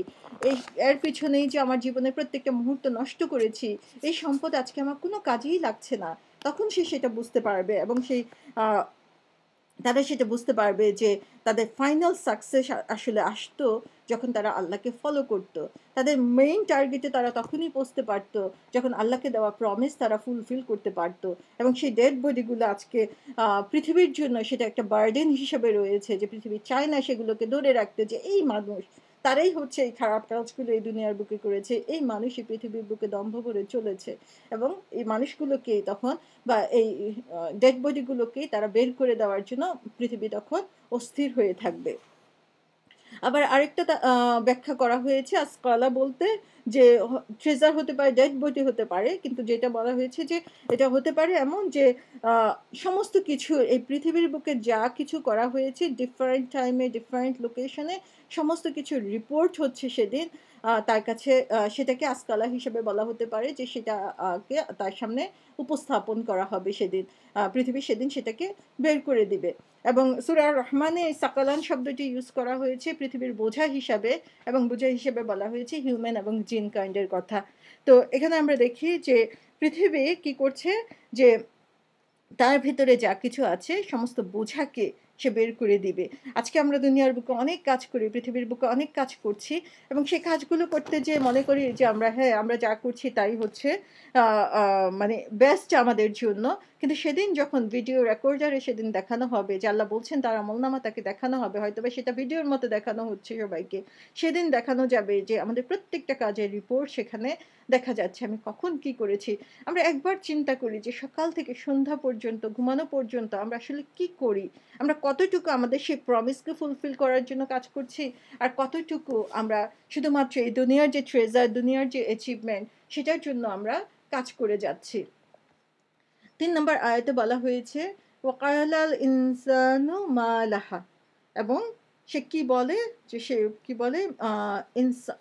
এই এর পিছনেই যে আমার জীবনের প্রত্যেকটা মুহূর্ত নষ্ট করেছি এই সম্পদ আজকে আমার কোনো কাজেই লাগছে না তখন সে সেটা বুঝতে পারবে এবং সেই তারা সেটা বুঝতে পারবে যে তাদের ফাইনাল সাকসেস আসলে আসতো যখন তারা আল্লাহকে ফলো করত। তাদের মেইন টার্গেটে তারা তখনই পৌঁছতে পারত যখন আল্লাহকে দেওয়া প্রমিস তারা ফুলফিল করতে পারত এবং সেই ডেড বডিগুলো আজকে পৃথিবীর জন্য সেটা একটা বার্ডেন হিসেবে রয়েছে যে পৃথিবী চায় না সেগুলোকে ধরে রাখতে যে এই মানুষ তারাই হচ্ছে এই খারাপ কাজগুলো এই দুনিয়ার বুকে করেছে এই মানুষ এই পৃথিবীর বুকে দম্ভ করে চলেছে এবং এই মানুষগুলোকেই তখন বা এই ডেড বডিগুলোকে তারা বের করে দেওয়ার জন্য পৃথিবী তখন অস্থির হয়ে থাকবে আবার আরেকটা ব্যাখ্যা করা হয়েছে আসকলা বলতে যে ট্রেজার হতে পারে ডেড বডি হতে পারে কিন্তু যেটা বলা হয়েছে যে এটা হতে পারে এমন যে সমস্ত কিছু এই পৃথিবীর বুকে যা কিছু করা হয়েছে ডিফারেন্ট টাইমে ডিফারেন্ট লোকেশনে সমস্ত কিছু রিপোর্ট হচ্ছে সেদিন তার কাছে সেটাকে আসকালা হিসেবে বলা হতে পারে যে সেটাকে তার সামনে উপস্থাপন করা হবে সেদিন পৃথিবী সেদিন সেটাকে বের করে দিবে এবং সুরার রহমানে সাকালান শব্দটি ইউজ করা হয়েছে পৃথিবীর বোঝা হিসাবে এবং বোঝা হিসাবে বলা হয়েছে হিউম্যান এবং জিন কাইন্ডের কথা তো এখানে আমরা দেখি যে পৃথিবী কি করছে যে তার ভিতরে যা কিছু আছে সমস্ত বোঝাকে সে বের করে দিবে আজকে আমরা দুনিয়ার বুকে অনেক কাজ করি পৃথিবীর বুকে অনেক কাজ করছি এবং সেই কাজগুলো করতে যে মনে করি যে আমরা হ্যাঁ আমরা যা করছি তাই হচ্ছে মানে বেস্ট আমাদের জন্য কিন্তু সেদিন যখন ভিডিও রেকর্ডারে সেদিন দেখানো হবে যে আল্লাহ বলছেন তার আমলনামা তাকে দেখানো হবে হয়তো বা সেটা ভিডিওর মতো দেখানো হচ্ছে সবাইকে সেদিন দেখানো যাবে যে আমাদের প্রত্যেকটা কাজের রিপোর্ট সেখানে দেখা যাচ্ছে আমি কখন কি করেছি আমরা একবার চিন্তা করি যে সকাল থেকে সন্ধ্যা পর্যন্ত ঘুমানো পর্যন্ত আমরা আসলে কি করি আমরা কতটুকু আমাদের সেই প্রমিসকে ফুলফিল করার জন্য কাজ করছি আর কতটুকু আমরা শুধুমাত্র এই দুনিয়ার যে ট্রেজার দুনিয়ার যে অ্যাচিভমেন্ট সেটার জন্য আমরা কাজ করে যাচ্ছি তিন নম্বর আয়তে বলা হয়েছে ওকায়াল ইনসানু মালাহা এবং সে কি বলে যে সে কি বলে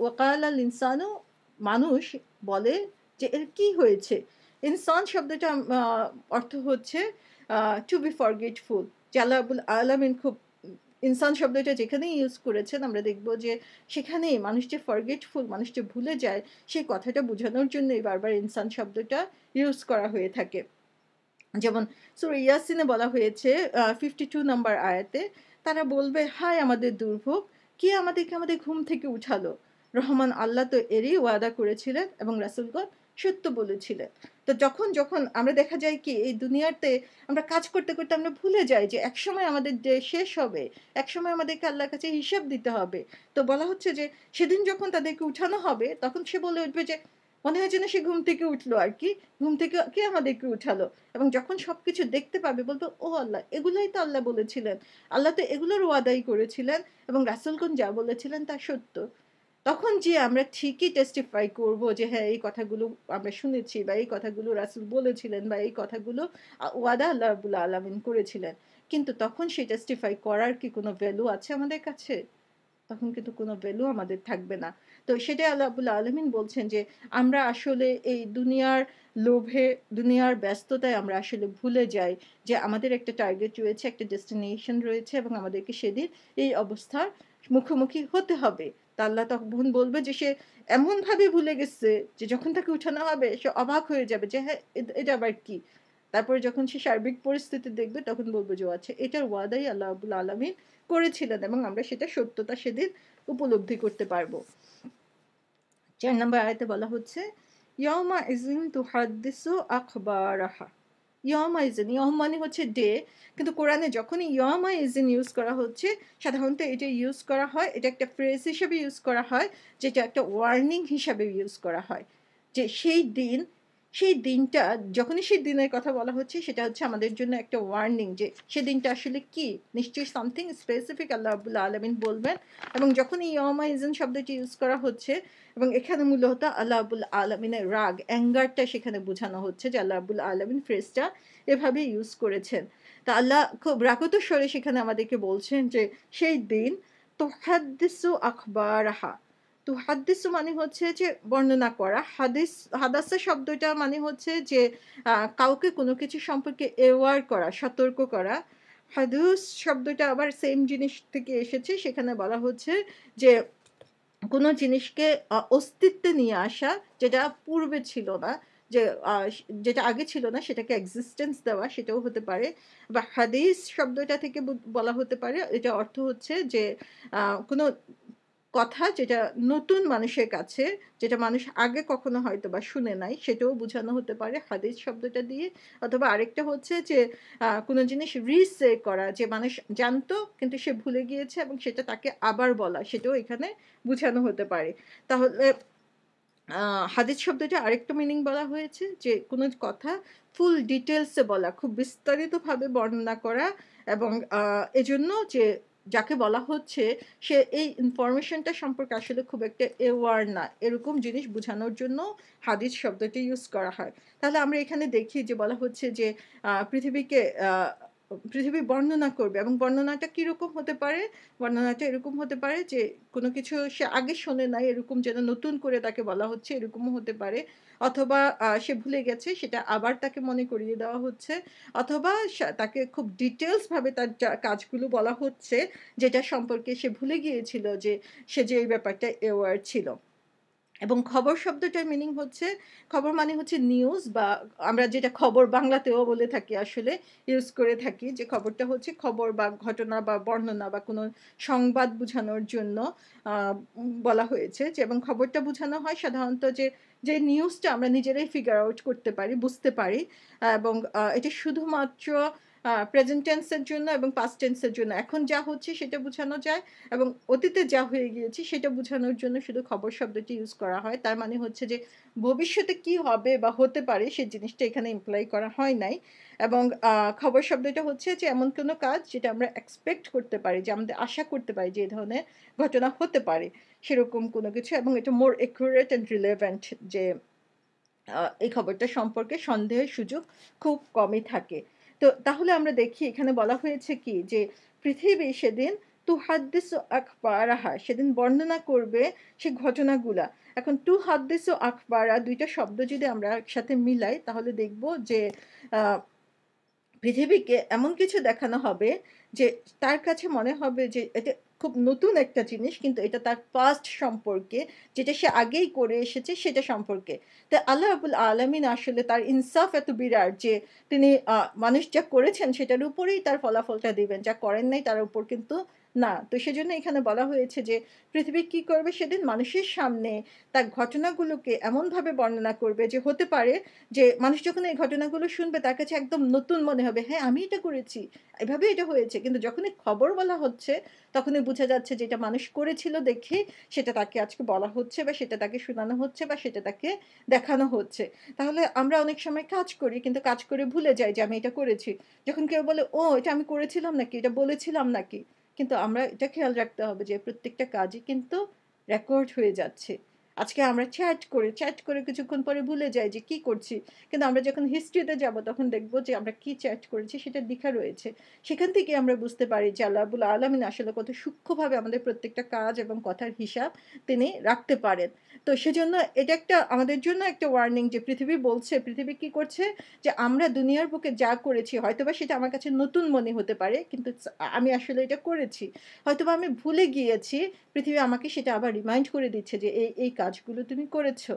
ওকায়ালাল ইনসানু মানুষ বলে যে এর কি হয়েছে ইনসান শব্দটা অর্থ হচ্ছে টু বি ফরগেটফুল জালাবুল আলামিন খুব ইনসান শব্দটা যেখানেই ইউজ করেছেন আমরা দেখব যে সেখানেই মানুষ যে ফরগেটফুল মানুষ যে ভুলে যায় সেই কথাটা বোঝানোর জন্যই বারবার ইনসান শব্দটা ইউজ করা হয়ে থাকে যেমন সুর ইয়াসিনে বলা হয়েছে ফিফটি টু নম্বর আয়াতে তারা বলবে হায় আমাদের দুর্ভোগ কে আমাদেরকে আমাদের ঘুম থেকে উঠালো রহমান আল্লাহ তো এরই ওয়াদা করেছিলেন এবং রাসুলগণ সত্য বলেছিলেন তো যখন যখন আমরা দেখা যায় কি এই দুনিয়াতে আমরা কাজ করতে করতে আমরা ভুলে যাই যে একসময় আমাদের যে শেষ হবে একসময় আমাদেরকে আল্লাহর কাছে হিসাব দিতে হবে তো বলা হচ্ছে যে সেদিন যখন তাদেরকে উঠানো হবে তখন সে বলে উঠবে যে মনে হয় যেন সে ঘুম থেকে উঠলো আর কি ঘুম থেকে কে আমাদেরকে উঠালো এবং যখন সব কিছু দেখতে পাবে বলতো ও আল্লাহ এগুলোই তো আল্লাহ বলেছিলেন আল্লাহ তো এগুলোর ওয়াদাই করেছিলেন এবং রাসুলগঞ্জ যা বলেছিলেন তা সত্য তখন যে আমরা ঠিকই টেস্টিফাই করব যে হ্যাঁ এই কথাগুলো আমরা শুনেছি বা এই কথাগুলো রাসুল বলেছিলেন বা এই কথাগুলো ওয়াদা আল্লাহ রাবুল্লা আলমিন করেছিলেন কিন্তু তখন সেই টেস্টিফাই করার কি কোনো ভ্যালু আছে আমাদের কাছে তখন কিন্তু কোনো ভ্যালু আমাদের থাকবে না তো সেটাই আল্লাহ আলমিন বলছেন যে আমরা আসলে এই দুনিয়ার লোভে দুনিয়ার ব্যস্ততায় আমরা আসলে ভুলে যাই যে আমাদের একটা টার্গেট রয়েছে একটা ডেস্টিনেশন রয়েছে এবং আমাদেরকে সেদিন এই অবস্থার মুখোমুখি হতে হবে তা আল্লাহ তখন বলবে যে সে এমনভাবে ভুলে গেছে যে যখন তাকে উঠানো হবে সে অবাক হয়ে যাবে যে হ্যাঁ এটা আবার কি তারপরে যখন সে সার্বিক পরিস্থিতি দেখবে তখন বলবো যে আচ্ছা এটার ওয়াদাই আল্লাহ আবুল আলমিন করেছিলেন এবং আমরা সেটা সত্যতা সেদিন উপলব্ধি করতে পারব চার নম্বর আয়তে বলা হচ্ছে ইয়মা ইজিন আখবারাহা ইয়মা ইজিন ইয়ম মানে হচ্ছে ডে কিন্তু কোরআনে যখনই ইয়মা ইজিন ইউজ করা হচ্ছে সাধারণত এটা ইউজ করা হয় এটা একটা ফ্রেজ হিসেবে ইউজ করা হয় যেটা একটা ওয়ার্নিং হিসাবে ইউজ করা হয় যে সেই দিন সেই দিনটা যখনই সেই দিনের কথা বলা হচ্ছে সেটা হচ্ছে আমাদের জন্য একটা ওয়ার্নিং যে সেই দিনটা আসলে কি নিশ্চয়ই সামথিং স্পেসিফিক আল্লাহ আবুল্লা আলমিন বলবেন এবং যখন এই ইয়মাইজন শব্দটি ইউজ করা হচ্ছে এবং এখানে মূলত আল্লাহ আবুল আলমিনের রাগ অ্যাঙ্গারটা সেখানে বোঝানো হচ্ছে যে আল্লাহ আবুল আলমিন ফ্রেজটা এভাবে ইউজ করেছেন তা আল্লাহ খুব রাগত স্বরে সেখানে আমাদেরকে বলছেন যে সেই দিন তোহাদ্দিসু আখবার হা তো হাদিস মানে হচ্ছে যে বর্ণনা করা হাদিস হাদাসা শব্দটা মানে হচ্ছে যে কাউকে কোনো কিছু সম্পর্কে এওয়ার করা সতর্ক করা হাদুস শব্দটা আবার সেম জিনিস থেকে এসেছে সেখানে বলা হচ্ছে যে কোনো জিনিসকে অস্তিত্বে নিয়ে আসা যেটা পূর্বে ছিল না যে যেটা আগে ছিল না সেটাকে এক্সিস্টেন্স দেওয়া সেটাও হতে পারে বা হাদিস শব্দটা থেকে বলা হতে পারে এটা অর্থ হচ্ছে যে কোনো কথা যেটা নতুন মানুষের কাছে যেটা মানুষ আগে কখনো হয়তো বা শুনে নাই সেটাও বোঝানো হতে পারে হাদিস শব্দটা দিয়ে অথবা আরেকটা হচ্ছে যে কোনো জিনিস রিসে করা যে মানুষ জানতো কিন্তু সে ভুলে গিয়েছে এবং সেটা তাকে আবার বলা সেটাও এখানে বোঝানো হতে পারে তাহলে হাদিস শব্দটা আরেকটা মিনিং বলা হয়েছে যে কোনো কথা ফুল ডিটেলসে বলা খুব বিস্তারিতভাবে বর্ণনা করা এবং এজন্য যে যাকে বলা হচ্ছে সে এই ইনফরমেশনটা সম্পর্কে আসলে খুব একটা এওয়ার না এরকম জিনিস বোঝানোর জন্য হাদিস শব্দটি ইউজ করা হয় তাহলে আমরা এখানে দেখি যে বলা হচ্ছে যে পৃথিবীকে পৃথিবী বর্ণনা করবে এবং বর্ণনাটা কীরকম হতে পারে বর্ণনাটা এরকম হতে পারে যে কোনো কিছু সে আগে শোনে নাই এরকম যেন নতুন করে তাকে বলা হচ্ছে এরকমও হতে পারে অথবা সে ভুলে গেছে সেটা আবার তাকে মনে করিয়ে দেওয়া হচ্ছে অথবা তাকে খুব ডিটেলসভাবে তার কাজগুলো বলা হচ্ছে যেটা সম্পর্কে সে ভুলে গিয়েছিল যে সে যে এই ব্যাপারটা এওয়ার ছিল এবং খবর শব্দটার মিনিং হচ্ছে খবর মানে হচ্ছে নিউজ বা আমরা যেটা খবর বাংলাতেও বলে থাকি আসলে ইউজ করে থাকি যে খবরটা হচ্ছে খবর বা ঘটনা বা বর্ণনা বা কোনো সংবাদ বোঝানোর জন্য বলা হয়েছে যে এবং খবরটা বোঝানো হয় সাধারণত যে যে নিউজটা আমরা নিজেরাই ফিগার আউট করতে পারি বুঝতে পারি এবং এটা শুধুমাত্র প্রেজেন্ট টেন্সের জন্য এবং পাস্ট টেন্সের জন্য এখন যা হচ্ছে সেটা বোঝানো যায় এবং অতীতে যা হয়ে গিয়েছে সেটা বোঝানোর জন্য শুধু খবর শব্দটি ইউজ করা হয় তার মানে হচ্ছে যে ভবিষ্যতে কি হবে বা হতে পারে সেই জিনিসটা এখানে এমপ্লয় করা হয় নাই এবং খবর শব্দটা হচ্ছে যে এমন কোনো কাজ যেটা আমরা এক্সপেক্ট করতে পারি যে আমাদের আশা করতে পারি যে এই ধরনের ঘটনা হতে পারে সেরকম কোনো কিছু এবং এটা মোর একুরেট অ্যান্ড রিলেভেন্ট যে এই খবরটা সম্পর্কে সন্দেহের সুযোগ খুব কমই থাকে তো তাহলে আমরা দেখি এখানে বলা হয়েছে কি যে পৃথিবী সেদিন তুহাদ্দিস আকবারাহা সেদিন বর্ণনা করবে সে ঘটনাগুলা এখন টু হাদ্দিস ও আকবারা দুইটা শব্দ যদি আমরা একসাথে মিলাই তাহলে দেখব যে পৃথিবীকে এমন কিছু দেখানো হবে যে তার কাছে মনে হবে যে এটা খুব নতুন একটা জিনিস কিন্তু এটা তার পাস্ট সম্পর্কে যেটা সে আগেই করে এসেছে সেটা সম্পর্কে তাই আল্লাহ আবুল আলমিন আসলে তার ইনসাফ এত বিরাট যে তিনি মানুষ যা করেছেন সেটার উপরেই তার ফলাফলটা দিবেন যা করেন নাই তার উপর কিন্তু না তো সেজন্য এখানে বলা হয়েছে যে পৃথিবী কি করবে সেদিন মানুষের সামনে তার ঘটনাগুলোকে এমনভাবে বর্ণনা করবে যে হতে পারে যে মানুষ যখন এই ঘটনাগুলো শুনবে তার কাছে একদম নতুন মনে হবে হ্যাঁ আমি এটা করেছি এভাবে এটা হয়েছে কিন্তু যখনই খবর বলা হচ্ছে তখনই বোঝা যাচ্ছে যে এটা মানুষ করেছিল দেখে সেটা তাকে আজকে বলা হচ্ছে বা সেটা তাকে শোনানো হচ্ছে বা সেটা তাকে দেখানো হচ্ছে তাহলে আমরা অনেক সময় কাজ করি কিন্তু কাজ করে ভুলে যাই যে আমি এটা করেছি যখন কেউ বলে ও এটা আমি করেছিলাম নাকি এটা বলেছিলাম নাকি কিন্তু আমরা এটা খেয়াল রাখতে হবে যে প্রত্যেকটা কাজই কিন্তু রেকর্ড হয়ে যাচ্ছে আজকে আমরা চ্যাট করে চ্যাট করে কিছুক্ষণ পরে ভুলে যাই যে কি করছি কিন্তু আমরা যখন হিস্ট্রিতে যাব তখন দেখব যে আমরা কি চ্যাট করেছি সেটা লেখা রয়েছে সেখান থেকে আমরা বুঝতে পারি যে আল্লাহবুল আলমিন আসলে কত সূক্ষ্মভাবে আমাদের প্রত্যেকটা কাজ এবং কথার হিসাব তিনি রাখতে পারেন তো সেজন্য এটা একটা আমাদের জন্য একটা ওয়ার্নিং যে পৃথিবী বলছে পৃথিবী কি করছে যে আমরা দুনিয়ার বুকে যা করেছি হয়তোবা সেটা আমার কাছে নতুন মনে হতে পারে কিন্তু আমি আসলে এটা করেছি হয়তোবা আমি ভুলে গিয়েছি পৃথিবী আমাকে সেটা আবার রিমাইন্ড করে দিচ্ছে যে এই এই কাজ কাজগুলো তুমি করেছো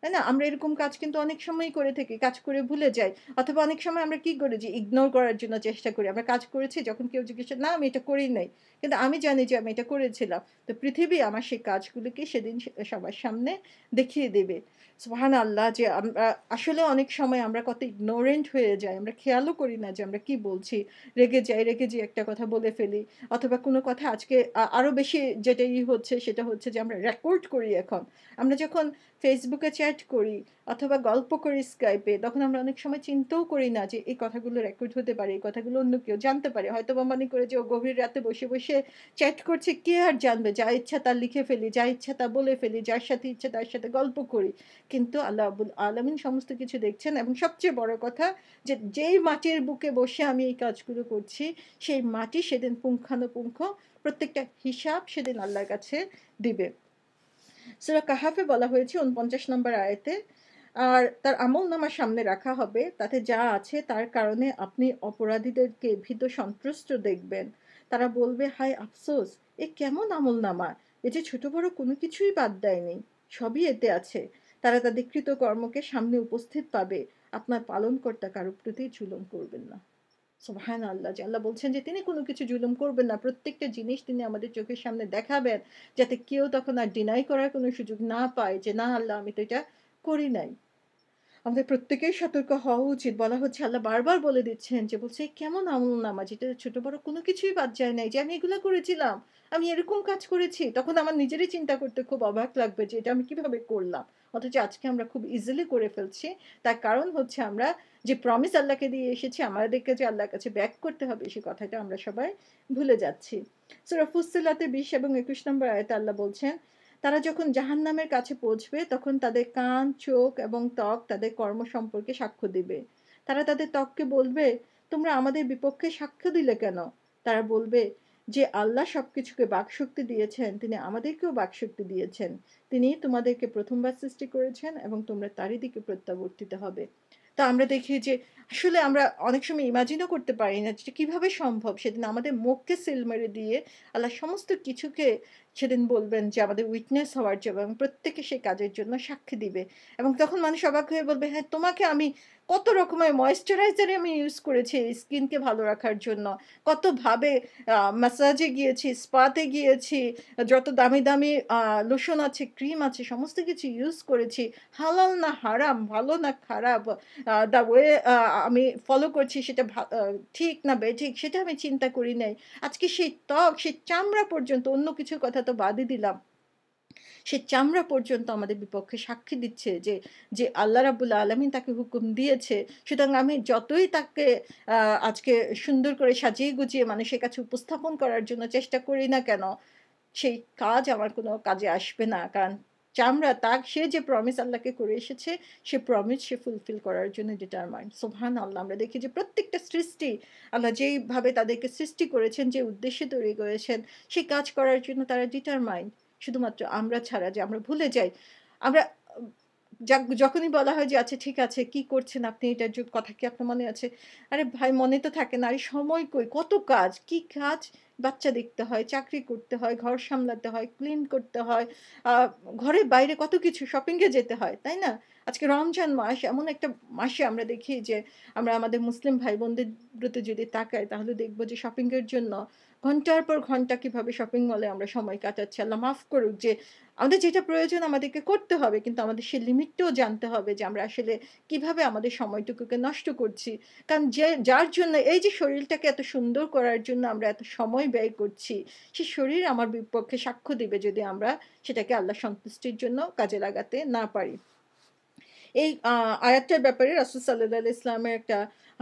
তাই না আমরা এরকম কাজ কিন্তু অনেক সময় করে থাকি কাজ করে ভুলে যাই অথবা অনেক সময় আমরা কি করেছি ইগনোর করার জন্য চেষ্টা করি আমরা কাজ করেছি যখন কেউ জিজ্ঞেস না আমি এটা করি নাই কিন্তু আমি জানি যে আমি এটা করেছিলাম তো পৃথিবী আমার সেই কাজগুলোকে সেদিন সবার সামনে দেখিয়ে দেবে সোহান আল্লাহ যে আমরা আসলে অনেক সময় আমরা কত ইগনোরেন্ট হয়ে যাই আমরা খেয়ালও করি না যে আমরা কি বলছি রেগে যাই রেগে যে একটা কথা বলে ফেলি অথবা কোনো কথা আজকে আরও বেশি যেটাই হচ্ছে সেটা হচ্ছে যে আমরা রেকর্ড করি এখন আমরা যখন ফেসবুকে চ্যাট করি অথবা গল্প করি স্কাইপে তখন আমরা অনেক সময় চিন্তাও করি না যে এই কথাগুলো রেকর্ড হতে পারে এই কথাগুলো অন্য কেউ জানতে পারে হয়তো বা মনে করে যে ও গভীর রাতে বসে বসে চ্যাট করছে কে আর জানবে যা ইচ্ছা তা লিখে ফেলি যা ইচ্ছা তা বলে ফেলি যার সাথে ইচ্ছা তার সাথে গল্প করি কিন্তু আল্লাহ আবুল আলমিন সমস্ত কিছু দেখছেন এবং সবচেয়ে বড় কথা যে যেই মাটির বুকে বসে আমি এই কাজগুলো করছি সেই মাটি সেদিন পুঙ্খানুপুঙ্খ প্রত্যেকটা হিসাব সেদিন আল্লাহর কাছে দিবে সুরা কাহাফে বলা হয়েছে উনপঞ্চাশ নম্বর আয়তে আর তার আমল নামা সামনে রাখা হবে তাতে যা আছে তার কারণে আপনি অপরাধীদেরকে ভীত সন্ত্রস্ত দেখবেন তারা বলবে হাই আফসোস এ কেমন আমল নামা এ যে ছোট বড় কোনো কিছুই বাদ দেয়নি সবই এতে আছে তারা তাদের কৃতকর্মকে সামনে উপস্থিত পাবে আপনার পালনকর্তা কারো প্রতি চুলন করবেন না আল্লাহ আল্লাহ বলছেন যে তিনি কোনো কিছু জুলুম করবেন না প্রত্যেকটা জিনিস তিনি আমাদের চোখের সামনে দেখাবেন যাতে কেউ তখন আর ডিনাই করার কোনো সুযোগ না পায় যে না আল্লাহ আমি তো এটা করি নাই আমাদের প্রত্যেকের সতর্ক হওয়া উচিত বলা হচ্ছে আল্লাহ বারবার বলে দিচ্ছেন যে বলছে কেমন আমল নামাজ এটা ছোট বড় কোনো কিছুই বাদ যায় নাই যে আমি এগুলো করেছিলাম আমি এরকম কাজ করেছি তখন আমার নিজেরই চিন্তা করতে খুব অবাক লাগবে যে এটা আমি কিভাবে করলাম অথচ আজকে আমরা খুব ইজিলি করে ফেলছি তার কারণ হচ্ছে আমরা যে প্রমিস আল্লাহকে দিয়ে এসেছি আমাদেরকে যে আল্লাহর কাছে ব্যাক করতে হবে সে কথাটা আমরা সবাই ভুলে যাচ্ছি সুরফুসিল্লাতে বিশ এবং একুশ নম্বর আয়তে আল্লাহ বলছেন তারা যখন জাহান্নামের কাছে পৌঁছবে তখন তাদের কান চোখ এবং ত্বক তাদের কর্ম সম্পর্কে সাক্ষ্য দিবে তারা তাদের ত্বককে বলবে তোমরা আমাদের বিপক্ষে সাক্ষ্য দিলে কেন তারা বলবে যে আল্লাহ সব কিছুকে বাকশক্তি দিয়েছেন তিনি আমাদেরকেও বাকশক্তি দিয়েছেন তিনি তোমাদেরকে প্রথমবার সৃষ্টি করেছেন এবং তোমরা তারই দিকে প্রত্যাবর্তিত হবে তা আমরা দেখি যে আসলে আমরা অনেক সময় ইমাজিনও করতে পারি না যে কীভাবে সম্ভব সেদিন আমাদের মুখকে সিল মেরে দিয়ে আল্লাহ সমস্ত কিছুকে সেদিন বলবেন যে আমাদের উইটনেস হওয়ার জন্য এবং প্রত্যেকে সেই কাজের জন্য সাক্ষী দিবে এবং তখন মানুষ অবাক হয়ে বলবে হ্যাঁ তোমাকে আমি কত রকমের ময়েশ্চারাইজার আমি ইউজ করেছি স্কিনকে ভালো রাখার জন্য কতভাবে ম্যাসাজে গিয়েছি স্পাতে গিয়েছি যত দামি দামি লোশন আছে ক্রিম আছে সমস্ত কিছু ইউজ করেছি হালাল না হারাম ভালো না খারাপ দ্য ওয়ে আমি ফলো করছি সেটা ঠিক না বেঠিক সেটা আমি চিন্তা করি নাই আজকে সেই ত্বক সেই চামড়া পর্যন্ত অন্য কিছুর কথা তো বাদই দিলাম সে চামড়া পর্যন্ত আমাদের বিপক্ষে সাক্ষী দিচ্ছে যে যে আল্লাহ রাবুল্লা আলমিন তাকে হুকুম দিয়েছে সুতরাং আমি যতই তাকে আজকে সুন্দর করে সাজিয়ে গুজিয়ে মানুষের কাছে উপস্থাপন করার জন্য চেষ্টা করি না কেন সেই কাজ আমার কোনো কাজে আসবে না কারণ চামড়া তাক সে যে প্রমিস আল্লাহকে করে এসেছে সে প্রমিস সে ফুলফিল করার জন্য ডিটারমাইন্ড সোহান আল্লাহ আমরা দেখি যে প্রত্যেকটা সৃষ্টি আল্লাহ যেইভাবে তাদেরকে সৃষ্টি করেছেন যে উদ্দেশ্যে তৈরি করেছেন সেই কাজ করার জন্য তারা ডিটারমাইন্ড শুধুমাত্র আমরা ছাড়া যে আমরা ভুলে যাই আমরা যখনই বলা হয় যে আচ্ছা ঠিক আছে কি করছেন আপনি এটার যুগ কথা কি আপনার মনে আছে আরে ভাই মনে তো থাকে না সময় কই কত কাজ কি কাজ বাচ্চা দেখতে হয় চাকরি করতে হয় ঘর সামলাতে হয় ক্লিন করতে হয় ঘরের বাইরে কত কিছু শপিংয়ে যেতে হয় তাই না আজকে রমজান মাস এমন একটা মাসে আমরা দেখি যে আমরা আমাদের মুসলিম ভাই বোনদের যদি তাকাই তাহলে দেখবো যে শপিংয়ের জন্য ঘন্টার পর ঘন্টা কিভাবে শপিং মলে আমরা সময় কাটাচ্ছি আল্লাহ মাফ করুক যে আমাদের যেটা প্রয়োজন আমাদেরকে করতে হবে কিন্তু আমাদের সেই লিমিটটাও জানতে হবে যে আমরা আসলে কিভাবে আমাদের সময়টুকুকে নষ্ট করছি কারণ যে যার জন্য এই যে শরীরটাকে এত সুন্দর করার জন্য আমরা এত সময় ব্যয় করছি সে শরীর আমার বিপক্ষে সাক্ষ্য দিবে যদি আমরা সেটাকে আল্লাহ সন্তুষ্টির জন্য কাজে লাগাতে না পারি এই আয়াতটার ব্যাপারে রাসুল সাল্লাহ ইসলামের একটা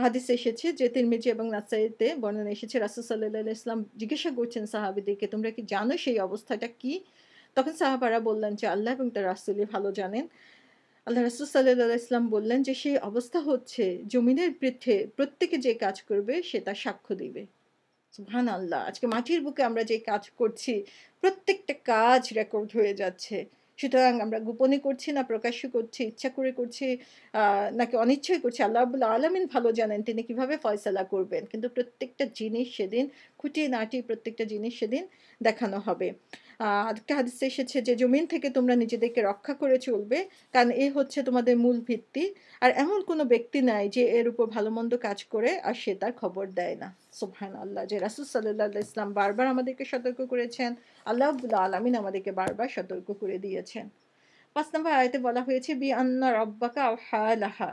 হাদিস এসেছে যে তিরমিজি এবং নাসাইতে বর্ণনা এসেছে রাসুল সাল্লাহ ইসলাম জিজ্ঞাসা করছেন সাহাবিদেরকে তোমরা কি জানো সেই অবস্থাটা কি তখন সাহাবারা বললেন যে আল্লাহ এবং তার রাসুলি ভালো জানেন আল্লাহ রাসুল সাল্লাহ ইসলাম বললেন যে সেই অবস্থা হচ্ছে জমিনের বৃদ্ধে প্রত্যেকে যে কাজ করবে সে তার সাক্ষ্য দিবে সুহান আল্লাহ আজকে মাটির বুকে আমরা যে কাজ করছি প্রত্যেকটা কাজ রেকর্ড হয়ে যাচ্ছে সুতরাং আমরা গোপনে করছি না প্রকাশ্য করছি ইচ্ছা করে করছি নাকি অনিচ্ছাই করছি আল্লাহ আবুল আলমিন ভালো জানেন তিনি কিভাবে ফয়সলা করবেন কিন্তু প্রত্যেকটা জিনিস সেদিন খুঁটিয়ে নাটি প্রত্যেকটা জিনিস সেদিন দেখানো হবে একটা হাদিস এসেছে যে জমিন থেকে তোমরা নিজেদেরকে রক্ষা করে চলবে কারণ এ হচ্ছে তোমাদের মূল ভিত্তি আর এমন কোনো ব্যক্তি নাই যে এর উপর ভালো মন্দ কাজ করে আর সে তার খবর দেয় না সোহান আল্লাহ যে রাসুল সাল্লাহ ইসলাম বারবার আমাদেরকে সতর্ক করেছেন আল্লাহ আলমিন আমাদেরকে বারবার সতর্ক করে দিয়েছেন পাঁচ নম্বর আয়তে বলা হয়েছে বি আন্না রব্বাকা লাহা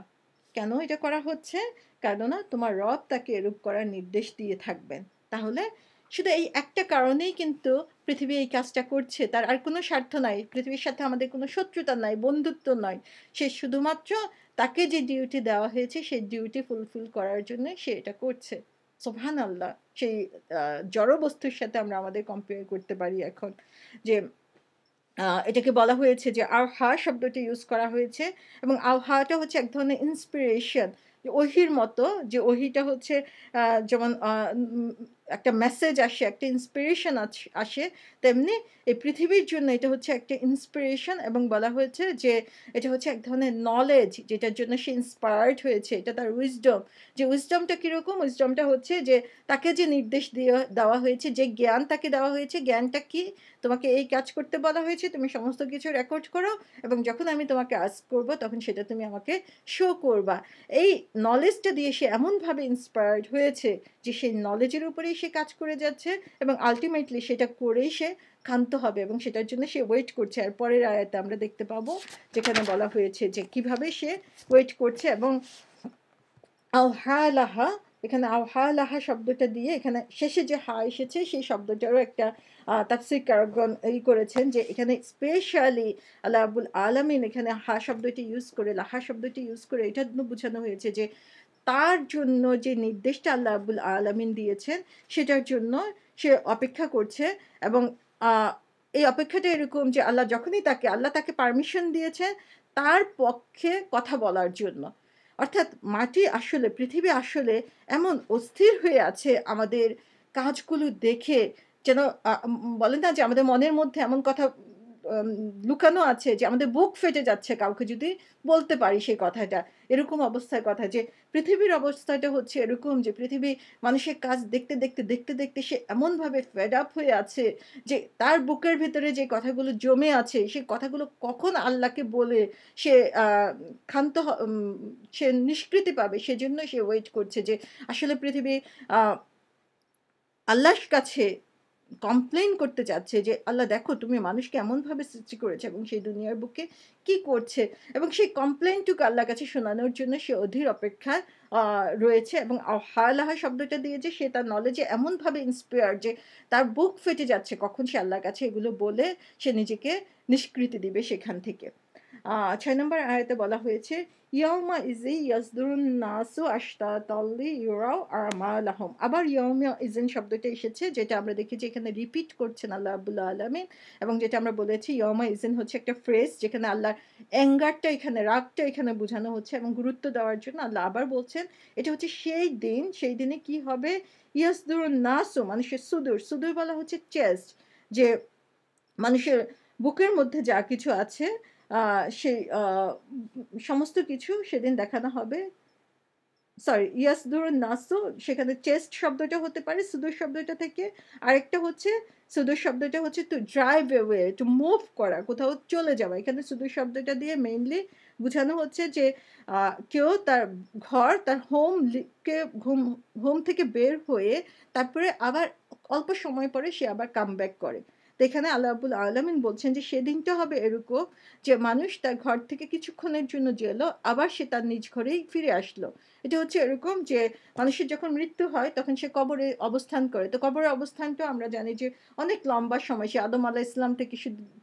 কেন এটা করা হচ্ছে কেননা তোমার রব তাকে এরূপ করার নির্দেশ দিয়ে থাকবেন তাহলে শুধু এই একটা কারণেই কিন্তু পৃথিবী এই কাজটা করছে তার আর কোনো স্বার্থ নাই পৃথিবীর সাথে আমাদের কোনো শত্রুতা নাই বন্ধুত্ব নয় সে শুধুমাত্র তাকে যে ডিউটি দেওয়া হয়েছে সেই ডিউটি ফুলফিল করার জন্য সে এটা করছে সোভান আল্লাহ সেই জড় বস্তুর সাথে আমরা আমাদের কম্পেয়ার করতে পারি এখন যে এটাকে বলা হয়েছে যে আহা শব্দটি ইউজ করা হয়েছে এবং আহাটা হচ্ছে এক ধরনের ইন্সপিরেশন ওহির মতো যে ওহিটা হচ্ছে যেমন একটা মেসেজ আসে একটা ইন্সপিরেশন আসে তেমনি এই পৃথিবীর জন্য এটা হচ্ছে একটা ইন্সপিরেশন এবং বলা হয়েছে যে এটা হচ্ছে এক ধরনের নলেজ যেটার জন্য সে ইন্সপায়ার্ড হয়েছে এটা তার উইজডম যে উইজডমটা কীরকম উইজডমটা হচ্ছে যে তাকে যে নির্দেশ দিয়ে দেওয়া হয়েছে যে জ্ঞান তাকে দেওয়া হয়েছে জ্ঞানটা কি তোমাকে এই কাজ করতে বলা হয়েছে তুমি সমস্ত কিছু রেকর্ড করো এবং যখন আমি তোমাকে আজ করবো তখন সেটা তুমি আমাকে শো করবা এই নলেজটা দিয়ে সে এমনভাবে ইন্সপায়ার্ড হয়েছে যে সেই নলেজের উপরেই সে কাজ করে যাচ্ছে এবং আলটিমেটলি সেটা করেই সে ক্ষান্ত হবে এবং সেটার জন্য সে ওয়েট করছে আর পরের আয়াতে আমরা দেখতে পাবো যেখানে বলা হয়েছে যে কিভাবে সে ওয়েট করছে এবং আলহা এখানে আহা লাহা শব্দটা দিয়ে এখানে শেষে যে হা এসেছে সেই শব্দটারও একটা তাফসির কারকগণ এই করেছেন যে এখানে স্পেশালি আল্লাহ আবুল আলমিন এখানে হা শব্দটি ইউজ করে লাহা শব্দটি ইউজ করে এটা বোঝানো হয়েছে যে তার জন্য যে নির্দেশটা আল্লাহ আবুল আলমিন দিয়েছেন সেটার জন্য সে অপেক্ষা করছে এবং এই অপেক্ষাটা এরকম যে আল্লাহ যখনই তাকে আল্লাহ তাকে পারমিশন দিয়েছেন তার পক্ষে কথা বলার জন্য অর্থাৎ মাটি আসলে পৃথিবী আসলে এমন অস্থির হয়ে আছে আমাদের কাজগুলো দেখে যেন বলেন না যে আমাদের মনের মধ্যে এমন কথা লুকানো আছে যে আমাদের বুক ফেটে যাচ্ছে কাউকে যদি বলতে পারি সেই কথাটা এরকম অবস্থার কথা যে পৃথিবীর অবস্থাটা হচ্ছে এরকম যে পৃথিবী মানুষের কাজ দেখতে দেখতে দেখতে দেখতে সে এমনভাবে ফেড আপ হয়ে আছে যে তার বুকের ভেতরে যে কথাগুলো জমে আছে সে কথাগুলো কখন আল্লাহকে বলে সে ক্ষান্ত সে নিষ্কৃতি পাবে সেজন্য সে ওয়েট করছে যে আসলে পৃথিবী আল্লাহর কাছে কমপ্লেন করতে চাচ্ছে যে আল্লাহ দেখো তুমি মানুষকে এমনভাবে সৃষ্টি করেছে এবং সেই দুনিয়ার বুকে কি করছে এবং সেই কমপ্লেনটুকু আল্লাহ কাছে শোনানোর জন্য সে অধীর অপেক্ষায় রয়েছে এবং হায়ালাহা শব্দটা দিয়েছে সে তার নলেজে এমনভাবে ইন্সপায়ার যে তার বুক ফেটে যাচ্ছে কখন সে আল্লাহর কাছে এগুলো বলে সে নিজেকে নিষ্কৃতি দিবে সেখান থেকে ছয় নম্বর আয়তে বলা হয়েছে ইয়মা ইজি ইয়াজদুরুন নাসু আশতা ইউরাও আবার ইয়মা শব্দটা এসেছে যেটা আমরা দেখেছি এখানে রিপিট করছেন আল্লাহ আলমিন এবং যেটা আমরা বলেছি ইয়মা হচ্ছে একটা ফ্রেজ যেখানে আল্লাহর অ্যাঙ্গারটা এখানে রাগটা এখানে বোঝানো হচ্ছে এবং গুরুত্ব দেওয়ার জন্য আল্লাহ আবার বলছেন এটা হচ্ছে সেই দিন সেই দিনে কি হবে ইয়াসদুরুন নাসু মানুষের সুদূর সুদূর বলা হচ্ছে চেস্ট যে মানুষের বুকের মধ্যে যা কিছু আছে সেই সমস্ত কিছু সেদিন দেখানো হবে সরি ইয়াস ধরুন নাসু সেখানে চেস্ট শব্দটা হতে পারে সুদূর শব্দটা থেকে আরেকটা হচ্ছে সুদূর শব্দটা হচ্ছে to drive away to move করা কোথাও চলে যাওয়া এখানে সুদূর শব্দটা দিয়ে মেইনলি বোঝানো হচ্ছে যে কেউ তার ঘর তার হোম কে হোম হোম থেকে বের হয়ে তারপরে আবার অল্প সময় পরে সে আবার কাম ব্যাক করে এখানে আল্লাহ আবুল আলমিন বলছেন যে সেদিনটা হবে এরকম যে মানুষ তার ঘর থেকে কিছুক্ষণের জন্য জেলো আবার সে তার নিজ ঘরেই ফিরে আসলো এটা হচ্ছে এরকম যে মানুষের যখন মৃত্যু হয় তখন সে কবরে অবস্থান করে তো কবরের অবস্থানটা আমরা জানি যে অনেক লম্বা সময় সে আদম আলাহ ইসলাম থেকে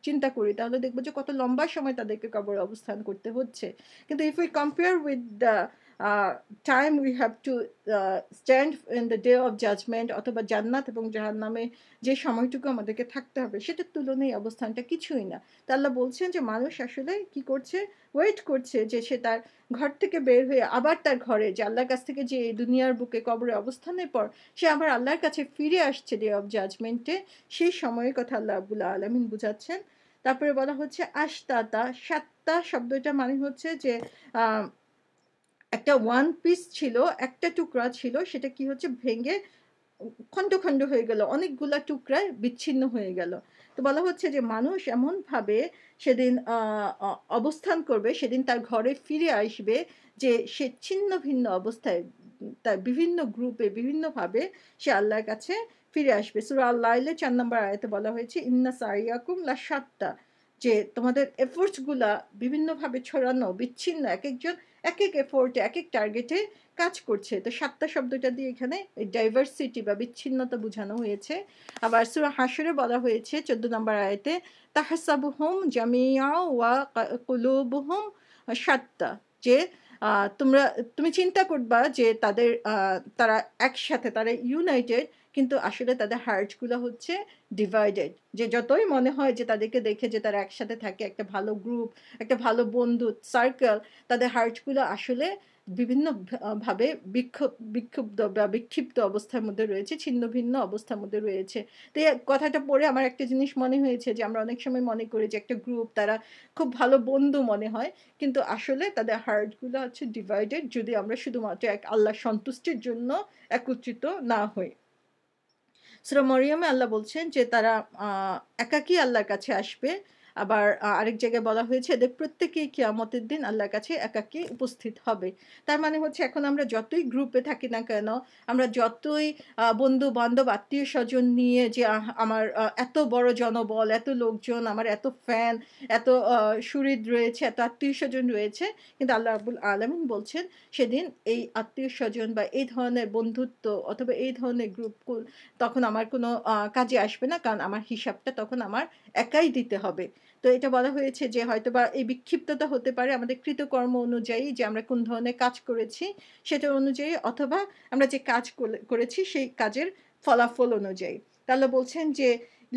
চিন্তা করি তাহলে দেখবো যে কত লম্বা সময় তাদেরকে কবরে অবস্থান করতে হচ্ছে কিন্তু if we compare with the time we have to stand in the day of judgement অথবা জান্নাত এবং নামে যে সময়টুকু আমাদেরকে থাকতে হবে সেটার তুলনায় অবস্থানটা কিছুই না তাহলে বলছেন যে মানুষ আসলে কি করছে ওয়েট করছে যে সে তার ঘর থেকে বের হয়ে আবার তার ঘরে যে আল্লাহর কাছ থেকে যে দুনিয়ার বুকে কবরে অবস্থানের পর সে আবার আল্লাহর কাছে ফিরে আসছে ডে অফ জাজমেন্টে সেই সময়ের কথা আল্লাহ আবুল্লাহ আলমিন বুঝাচ্ছেন তারপরে বলা হচ্ছে আশতাতা সাতটা শব্দটা মানে হচ্ছে যে একটা ওয়ান পিস ছিল একটা টুকরা ছিল সেটা কি হচ্ছে ভেঙে খণ্ড খণ্ড হয়ে গেল অনেকগুলা টুকরায় বিচ্ছিন্ন হয়ে গেল তো বলা হচ্ছে যে মানুষ এমনভাবে সেদিন অবস্থান করবে সেদিন তার ঘরে ফিরে আসবে যে সে ছিন্ন ভিন্ন অবস্থায় তার বিভিন্ন গ্রুপে বিভিন্নভাবে সে আল্লাহর কাছে ফিরে আসবে সুরা আল্লাহ চার নম্বর আয়তে বলা হয়েছে ইন্না সাইয়াকুম লা সাতটা যে তোমাদের এফোর্টসগুলা বিভিন্নভাবে ছড়ানো বিচ্ছিন্ন এক একজন এক এক এফোর্টে এক এক টার্গেটে কাজ করছে তো সাতটা শব্দটা দিয়ে এখানে ডাইভার্সিটি বা বিচ্ছিন্নতা বোঝানো হয়েছে আবার সুরা হাসুরে বলা হয়েছে চোদ্দ নম্বর আয়তে হোম জামিয়া ওয়া হোম সাতটা যে তোমরা তুমি চিন্তা করবা যে তাদের তারা একসাথে তারা ইউনাইটেড কিন্তু আসলে তাদের হার্টগুলো হচ্ছে ডিভাইডেড যে যতই মনে হয় যে তাদেরকে দেখে যে তারা একসাথে থাকে একটা ভালো গ্রুপ একটা ভালো বন্ধু সার্কেল তাদের হার্টগুলো আসলে বিভিন্ন ভাবে বিক্ষোভ বিক্ষুব্ধ বা বিক্ষিপ্ত অবস্থার মধ্যে রয়েছে ছিন্ন ভিন্ন অবস্থার মধ্যে রয়েছে তো কথাটা পড়ে আমার একটা জিনিস মনে হয়েছে যে আমরা অনেক সময় মনে করি যে একটা গ্রুপ তারা খুব ভালো বন্ধু মনে হয় কিন্তু আসলে তাদের হার্টগুলো হচ্ছে ডিভাইডেড যদি আমরা শুধুমাত্র এক আল্লাহ সন্তুষ্টির জন্য একত্রিত না হই সুরা মরিয়মে আল্লাহ বলছেন যে তারা একাকি আল্লাহর কাছে আসবে আবার আরেক জায়গায় বলা হয়েছে এদের প্রত্যেকেই কিয়ামতের দিন আল্লাহর কাছে একাকে উপস্থিত হবে তার মানে হচ্ছে এখন আমরা যতই গ্রুপে থাকি না কেন আমরা যতই বন্ধু বান্ধব আত্মীয় স্বজন নিয়ে যে আমার এত বড় জনবল এত লোকজন আমার এত ফ্যান এত সুরিদ রয়েছে এত আত্মীয় স্বজন রয়েছে কিন্তু আল্লাহ আবুল আলমিন বলছেন সেদিন এই আত্মীয় স্বজন বা এই ধরনের বন্ধুত্ব অথবা এই ধরনের গ্রুপ তখন আমার কোনো কাজে আসবে না কারণ আমার হিসাবটা তখন আমার একাই দিতে হবে তো এটা বলা হয়েছে যে হয়তো বা এই বিক্ষিপ্ততা হতে পারে আমাদের কৃতকর্ম অনুযায়ী যে আমরা কোন ধরনের কাজ করেছি সেটা অনুযায়ী অথবা আমরা যে কাজ করেছি সেই কাজের ফলাফল অনুযায়ী তাহলে বলছেন যে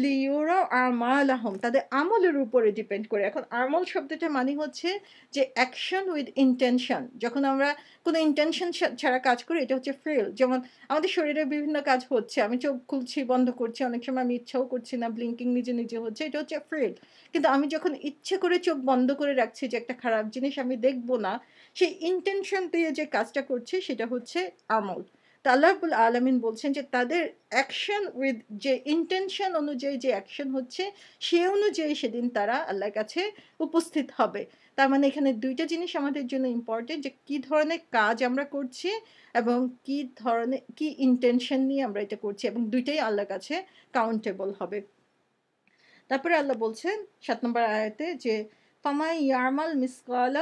লিওরা মালাহম তাদের আমলের উপরে ডিপেন্ড করে এখন আমল শব্দটা মানে হচ্ছে যে অ্যাকশন উইথ ইন্টেনশন যখন আমরা কোনো ইন্টেনশন ছাড়া কাজ করি এটা হচ্ছে ফেল যেমন আমাদের শরীরে বিভিন্ন কাজ হচ্ছে আমি চোখ খুলছি বন্ধ করছি অনেক সময় আমি ইচ্ছাও করছি না ব্লিঙ্কিং নিজে নিজে হচ্ছে এটা হচ্ছে ফেল কিন্তু আমি যখন ইচ্ছে করে চোখ বন্ধ করে রাখছি যে একটা খারাপ জিনিস আমি দেখবো না সেই ইন্টেনশন দিয়ে যে কাজটা করছে সেটা হচ্ছে আমল তা আল্লাহবুল আলমিন বলছেন যে তাদের অ্যাকশন উইথ যে ইন্টেনশন অনুযায়ী যে অ্যাকশন হচ্ছে সে অনুযায়ী সেদিন তারা আল্লাহর কাছে উপস্থিত হবে তার মানে এখানে দুইটা জিনিস আমাদের জন্য ইম্পর্টেন্ট যে কি ধরনের কাজ আমরা করছি এবং কি ধরনের কি ইন্টেনশন নিয়ে আমরা এটা করছি এবং দুইটাই আল্লাহর কাছে কাউন্টেবল হবে তারপরে আল্লাহ বলছেন সাত নম্বর আয়াতে যে ফামাই ইয়ারমাল মিসকালা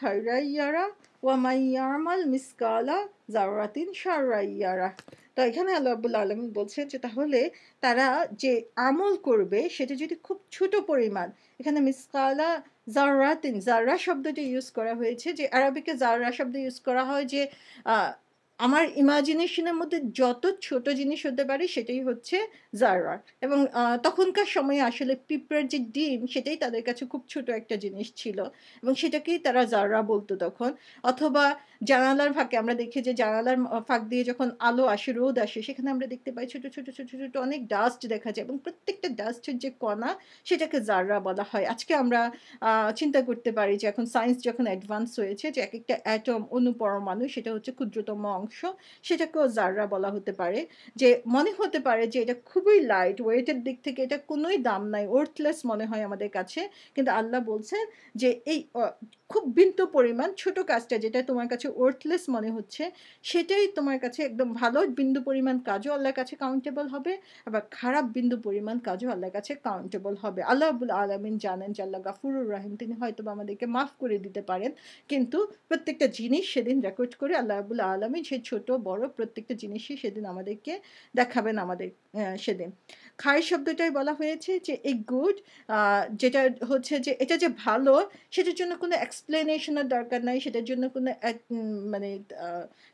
খাইরা ইয়ারা ওয়ামাই ইয়ামাল মিসকালা জাওরাতিন সারাইয়ারা তো এখানে আল্লাবুল আলমী বলছেন যে তাহলে তারা যে আমল করবে সেটা যদি খুব ছোট পরিমাণ এখানে মিসকালা জাররাতিন জাররা শব্দটি ইউজ করা হয়েছে যে আরবিকে জাররা শব্দ ইউজ করা হয় যে আমার ইমাজিনেশনের মধ্যে যত ছোট জিনিস হতে পারে সেটাই হচ্ছে জায়রার এবং তখনকার সময়ে আসলে পিঁপড়ার যে ডিম সেটাই তাদের কাছে খুব ছোট একটা জিনিস ছিল এবং সেটাকেই তারা জাররা বলতো তখন অথবা জানালার ফাঁকে আমরা দেখি যে জানালার ফাঁক দিয়ে যখন আলো আসে রোদ আসে সেখানে আমরা দেখতে পাই ছোট ছোট ছোট ছোট অনেক ডাস্ট দেখা যায় এবং প্রত্যেকটা ডাস্টের যে কণা সেটাকে জাররা বলা হয় আজকে আমরা চিন্তা করতে পারি যে এখন সায়েন্স যখন অ্যাডভান্স হয়েছে যে এক একটা অ্যাটম অনুপরমাণু সেটা হচ্ছে ক্ষুদ্রতম অংশ সেটাকেও জাররা বলা হতে পারে যে মনে হতে পারে যে এটা খুব খুবই লাইট ওয়েটের দিক থেকে এটা কোনোই দাম নাই ওর্থলেস মনে হয় আমাদের কাছে কিন্তু আল্লাহ বলছেন যে এই খুব বিন্দু পরিমাণ ছোট কাজটা যেটা তোমার কাছে ওর্থলেস মনে হচ্ছে সেটাই তোমার কাছে একদম ভালো বিন্দু পরিমাণ কাজও আল্লাহর কাছে কাউন্টেবল হবে আবার খারাপ বিন্দু পরিমাণ কাজও আল্লাহর কাছে কাউন্টেবল হবে আল্লাহ আবুল আলমিন জানেন যে আল্লাহ গাফুরুর রাহিম তিনি হয়তো আমাদেরকে মাফ করে দিতে পারেন কিন্তু প্রত্যেকটা জিনিস সেদিন রেকর্ড করে আল্লাহ আবুল আলমিন সেই ছোট বড় প্রত্যেকটা জিনিসই সেদিন আমাদেরকে দেখাবেন আমাদের সেদিন খাই শব্দটাই বলা হয়েছে যে এই গুড যেটা হচ্ছে যে এটা যে ভালো সেটার জন্য কোনো এক্সপ্লেনেশনের দরকার নাই সেটার জন্য কোনো মানে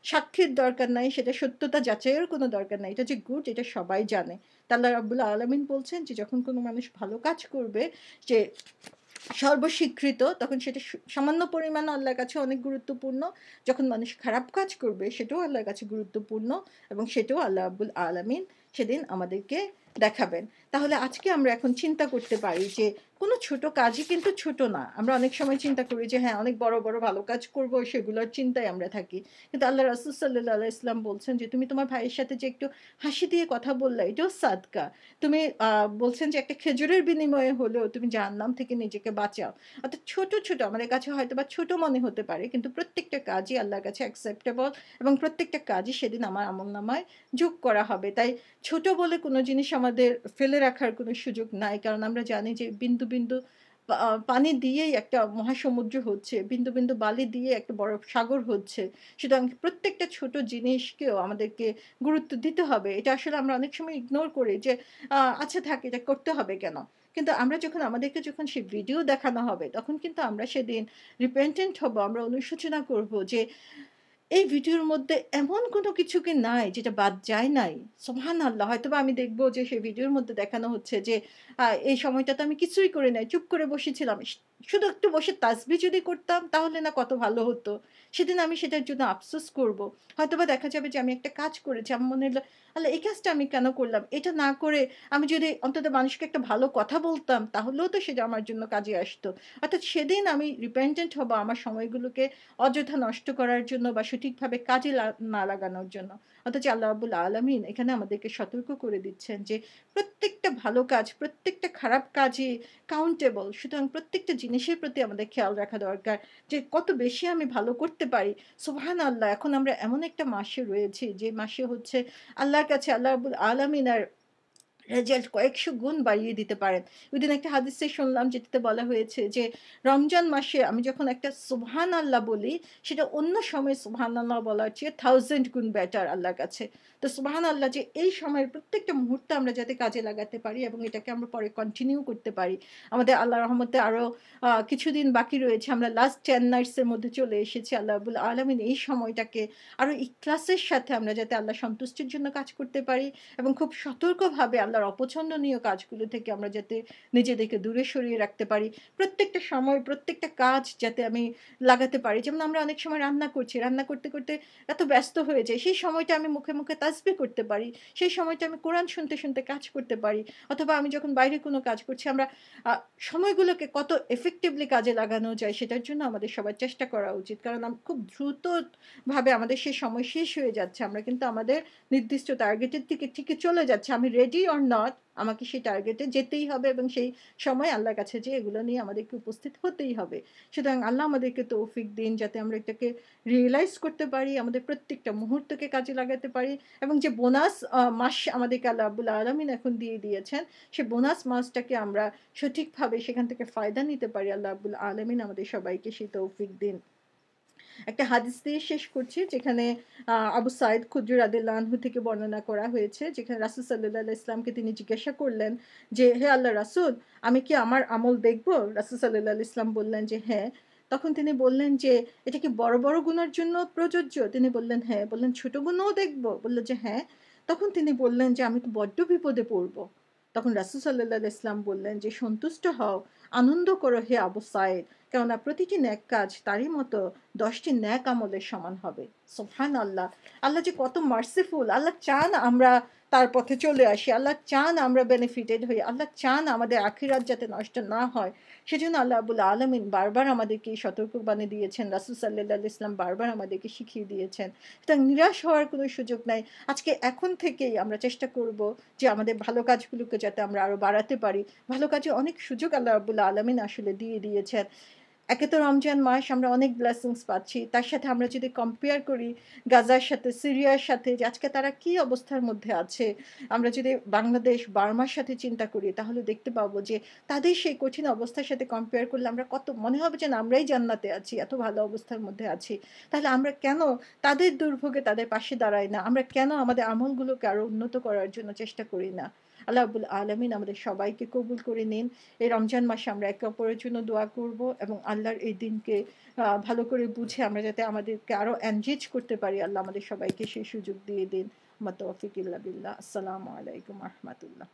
সাক্ষীর দরকার নাই সেটা সত্যতা যাচাইয়ের কোনো দরকার নাই এটা যে গুড এটা সবাই জানে তাল্লা রাবুল আলমিন বলছেন যে যখন কোনো মানুষ ভালো কাজ করবে যে সর্বস্বীকৃত তখন সেটা সামান্য পরিমাণ আল্লাহর কাছে অনেক গুরুত্বপূর্ণ যখন মানুষ খারাপ কাজ করবে সেটাও আল্লাহর কাছে গুরুত্বপূর্ণ এবং সেটাও আল্লাহ আবুল আলমিন সেদিন আমাদেরকে দেখাবেন তাহলে আজকে আমরা এখন চিন্তা করতে পারি যে কোনো ছোট কাজই কিন্তু ছোট না আমরা অনেক সময় চিন্তা করি যে হ্যাঁ অনেক বড় বড় ভালো কাজ করব সেগুলোর চিন্তায় আমরা থাকি কিন্তু আল্লাহ রাসুল সাল্লাহ আল্লাহ ইসলাম বলছেন যে তুমি তোমার ভাইয়ের সাথে যে একটু হাসি দিয়ে কথা বললে এটাও সাদকা তুমি বলছেন যে একটা খেজুরের বিনিময়ে হলেও তুমি নাম থেকে নিজেকে বাঁচাও অর্থাৎ ছোট ছোট আমাদের কাছে হয়তো বা ছোট মনে হতে পারে কিন্তু প্রত্যেকটা কাজই আল্লাহর কাছে অ্যাকসেপ্টেবল এবং প্রত্যেকটা কাজই সেদিন আমার আমল নামায় যোগ করা হবে তাই ছোট বলে কোনো জিনিস আমাদের ফেলে রাখার কোনো সুযোগ নাই কারণ আমরা জানি যে বিন্দু বিন্দু পানি দিয়েই একটা মহাসমুদ্র হচ্ছে বিন্দু বিন্দু বালি দিয়ে একটা বড় সাগর হচ্ছে সুতরাং প্রত্যেকটা ছোট জিনিসকেও আমাদেরকে গুরুত্ব দিতে হবে এটা আসলে আমরা অনেক সময় ইগনোর করি যে আচ্ছা থাক এটা করতে হবে কেন কিন্তু আমরা যখন আমাদেরকে যখন সেই ভিডিও দেখানো হবে তখন কিন্তু আমরা সেদিন রিপেন্টেন্ট হব আমরা অনুশোচনা করব যে এই ভিডিওর মধ্যে এমন কোনো কিছু কি নাই যেটা বাদ যায় নাই সোহান আল্লাহ হয়তো আমি দেখবো যে সেই ভিডিওর মধ্যে দেখানো হচ্ছে যে এই সময়টা তো আমি কিছুই করি নাই চুপ করে বসেছিলাম শুধু একটু বসে তাসবি যদি করতাম তাহলে না কত ভালো হতো সেদিন আমি সেটার জন্য আফসোস করব হয়তো বা দেখা যাবে যে আমি একটা কাজ করেছি আমার মনে হলো আল্লাহ এই কাজটা আমি কেন করলাম এটা না করে আমি যদি অন্তত মানুষকে একটা ভালো কথা বলতাম তাহলেও তো সেটা আমার জন্য কাজে আসতো অর্থাৎ সেদিন আমি রিপেন্ডেন্ট হবো আমার সময়গুলোকে অযথা নষ্ট করার জন্য বা সঠিকভাবে কাজে না লাগানোর জন্য অথচ আল্লাহ আবুল আলমিন এখানে আমাদেরকে সতর্ক করে দিচ্ছেন যে প্রত্যেকটা ভালো কাজ প্রত্যেকটা খারাপ কাজই কাউন্টেবল সুতরাং প্রত্যেকটা জিনিসের প্রতি আমাদের খেয়াল রাখা দরকার যে কত বেশি আমি ভালো করতে পারি সোহান আল্লাহ এখন আমরা এমন একটা মাসে রয়েছি যে মাসে হচ্ছে আল্লাহর কাছে আল্লাহ আবুল আলমিন আর রেজাল্ট কয়েকশো গুণ বাড়িয়ে দিতে পারেন ওইদিন একটা হাদিসে শুনলাম যেটাতে বলা হয়েছে যে রমজান মাসে আমি যখন একটা সুহান আল্লাহ বলি সেটা অন্য সময় সুহান আল্লাহ বলার চেয়ে থাউজেন্ড গুণ বেটার আল্লাহর কাছে তো সুহান আল্লাহ যে এই সময়ের প্রত্যেকটা মুহূর্তে আমরা যাতে কাজে লাগাতে পারি এবং এটাকে আমরা পরে কন্টিনিউ করতে পারি আমাদের আল্লাহ রহমতে আরও কিছুদিন বাকি রয়েছে আমরা লাস্ট টেন নাইটসের মধ্যে চলে এসেছি আল্লাহ আবুল আলমিন এই সময়টাকে আরও ইক্লাসের সাথে আমরা যাতে আল্লাহ সন্তুষ্টির জন্য কাজ করতে পারি এবং খুব সতর্কভাবে আল্লাহ তার অপছন্দনীয় কাজগুলো থেকে আমরা যাতে নিজেদেরকে দূরে সরিয়ে রাখতে পারি প্রত্যেকটা সময় প্রত্যেকটা কাজ যাতে আমি লাগাতে পারি যেমন আমরা অনেক সময় রান্না করছি রান্না করতে করতে এত ব্যস্ত হয়ে যায় সেই সময়টা আমি মুখে মুখে তাজবি করতে পারি সেই সময়টা আমি কোরআন শুনতে শুনতে কাজ করতে পারি অথবা আমি যখন বাইরে কোনো কাজ করছি আমরা সময়গুলোকে কত এফেক্টিভলি কাজে লাগানো যায় সেটার জন্য আমাদের সবার চেষ্টা করা উচিত কারণ খুব দ্রুতভাবে আমাদের সেই সময় শেষ হয়ে যাচ্ছে আমরা কিন্তু আমাদের নির্দিষ্ট টার্গেটের দিকে ঠিকই চলে যাচ্ছে আমি রেডি অর নট আমাকে সেই টার্গেটে যেতেই হবে এবং সেই সময় আল্লাহর কাছে যে এগুলো নিয়ে আমাদেরকে উপস্থিত হতেই হবে সুতরাং আল্লাহ আমাদেরকে তৌফিক দিন যাতে আমরা এটাকে রিয়েলাইজ করতে পারি আমাদের প্রত্যেকটা মুহূর্তকে কাজে লাগাতে পারি এবং যে বোনাস মাস আমাদেরকে আল্লাহ আবুল আলমিন এখন দিয়ে দিয়েছেন সে বোনাস মাসটাকে আমরা সঠিকভাবে সেখান থেকে ফায়দা নিতে পারি আল্লাহ আবুল আলমিন আমাদের সবাইকে সেই তৌফিক দিন একটা হাদিস দিয়ে শেষ করছি যেখানে আবু সাইদ খুদ্র আদিল্লা থেকে বর্ণনা করা হয়েছে যেখানে রাসুল সাল্লাহ ইসলামকে তিনি জিজ্ঞাসা করলেন যে হে আল্লাহ রাসুল আমি কি আমার আমল দেখব রাসুল সাল্লাহ ইসলাম বললেন যে হ্যাঁ তখন তিনি বললেন যে এটা কি বড় বড় গুণার জন্য প্রযোজ্য তিনি বললেন হ্যাঁ বললেন ছোট গুণও দেখব বললো যে হ্যাঁ তখন তিনি বললেন যে আমি তো বড্ড বিপদে পড়বো তখন রাসুল ইসলাম বললেন যে সন্তুষ্ট হও আনন্দ করো হে আবু সাইদ কেননা প্রতিটি ন্যাক কাজ তারই মতো দশটি ন্যাক আমলের সমান হবে সোফান আল্লাহ আল্লাহ যে কত মার্সিফুল আল্লাহ চান আমরা তার পথে চলে আসি আল্লাহ চান আমরা বেনিফিটেড হই আল্লাহ চান আমাদের আখিরাত যাতে নষ্ট না হয় সেজন্য আল্লাহ আবুল আলমিন বারবার আমাদেরকে সতর্কবাণী দিয়েছেন রাসুল সাল্লাহ ইসলাম বারবার আমাদেরকে শিখিয়ে দিয়েছেন সুতরাং নিরাশ হওয়ার কোনো সুযোগ নাই আজকে এখন থেকেই আমরা চেষ্টা করব যে আমাদের ভালো কাজগুলোকে যাতে আমরা আরও বাড়াতে পারি ভালো কাজে অনেক সুযোগ আল্লাহ আবুল্লা আলমিন আসলে দিয়ে দিয়েছেন একে তো রমজান মাস আমরা অনেক ব্লেসিংস পাচ্ছি তার সাথে আমরা যদি কম্পেয়ার করি গাজার সাথে সিরিয়ার সাথে যে আজকে তারা কি অবস্থার মধ্যে আছে আমরা যদি বাংলাদেশ বার্মার সাথে চিন্তা করি তাহলে দেখতে পাবো যে তাদের সেই কঠিন অবস্থার সাথে কম্পেয়ার করলে আমরা কত মনে হবে যেন আমরাই জান্নাতে আছি এত ভালো অবস্থার মধ্যে আছি তাহলে আমরা কেন তাদের দুর্ভোগে তাদের পাশে দাঁড়াই না আমরা কেন আমাদের আমলগুলোকে আরও উন্নত করার জন্য চেষ্টা করি না আল্লাহ আলমিন আমাদের সবাইকে কবুল করে নিন এই রমজান মাসে আমরা একে অপরের জন্য দোয়া করব এবং আল্লাহর এই দিনকে ভালো করে বুঝে আমরা যাতে আমাদেরকে আরও এনগেজ করতে পারি আল্লাহ আমাদের সবাইকে সেই সুযোগ দিয়ে দিন মতওয়াফিক ইল্লা বিল্লাহ আসসালামু আলাইকুম আহমতুল্লাহ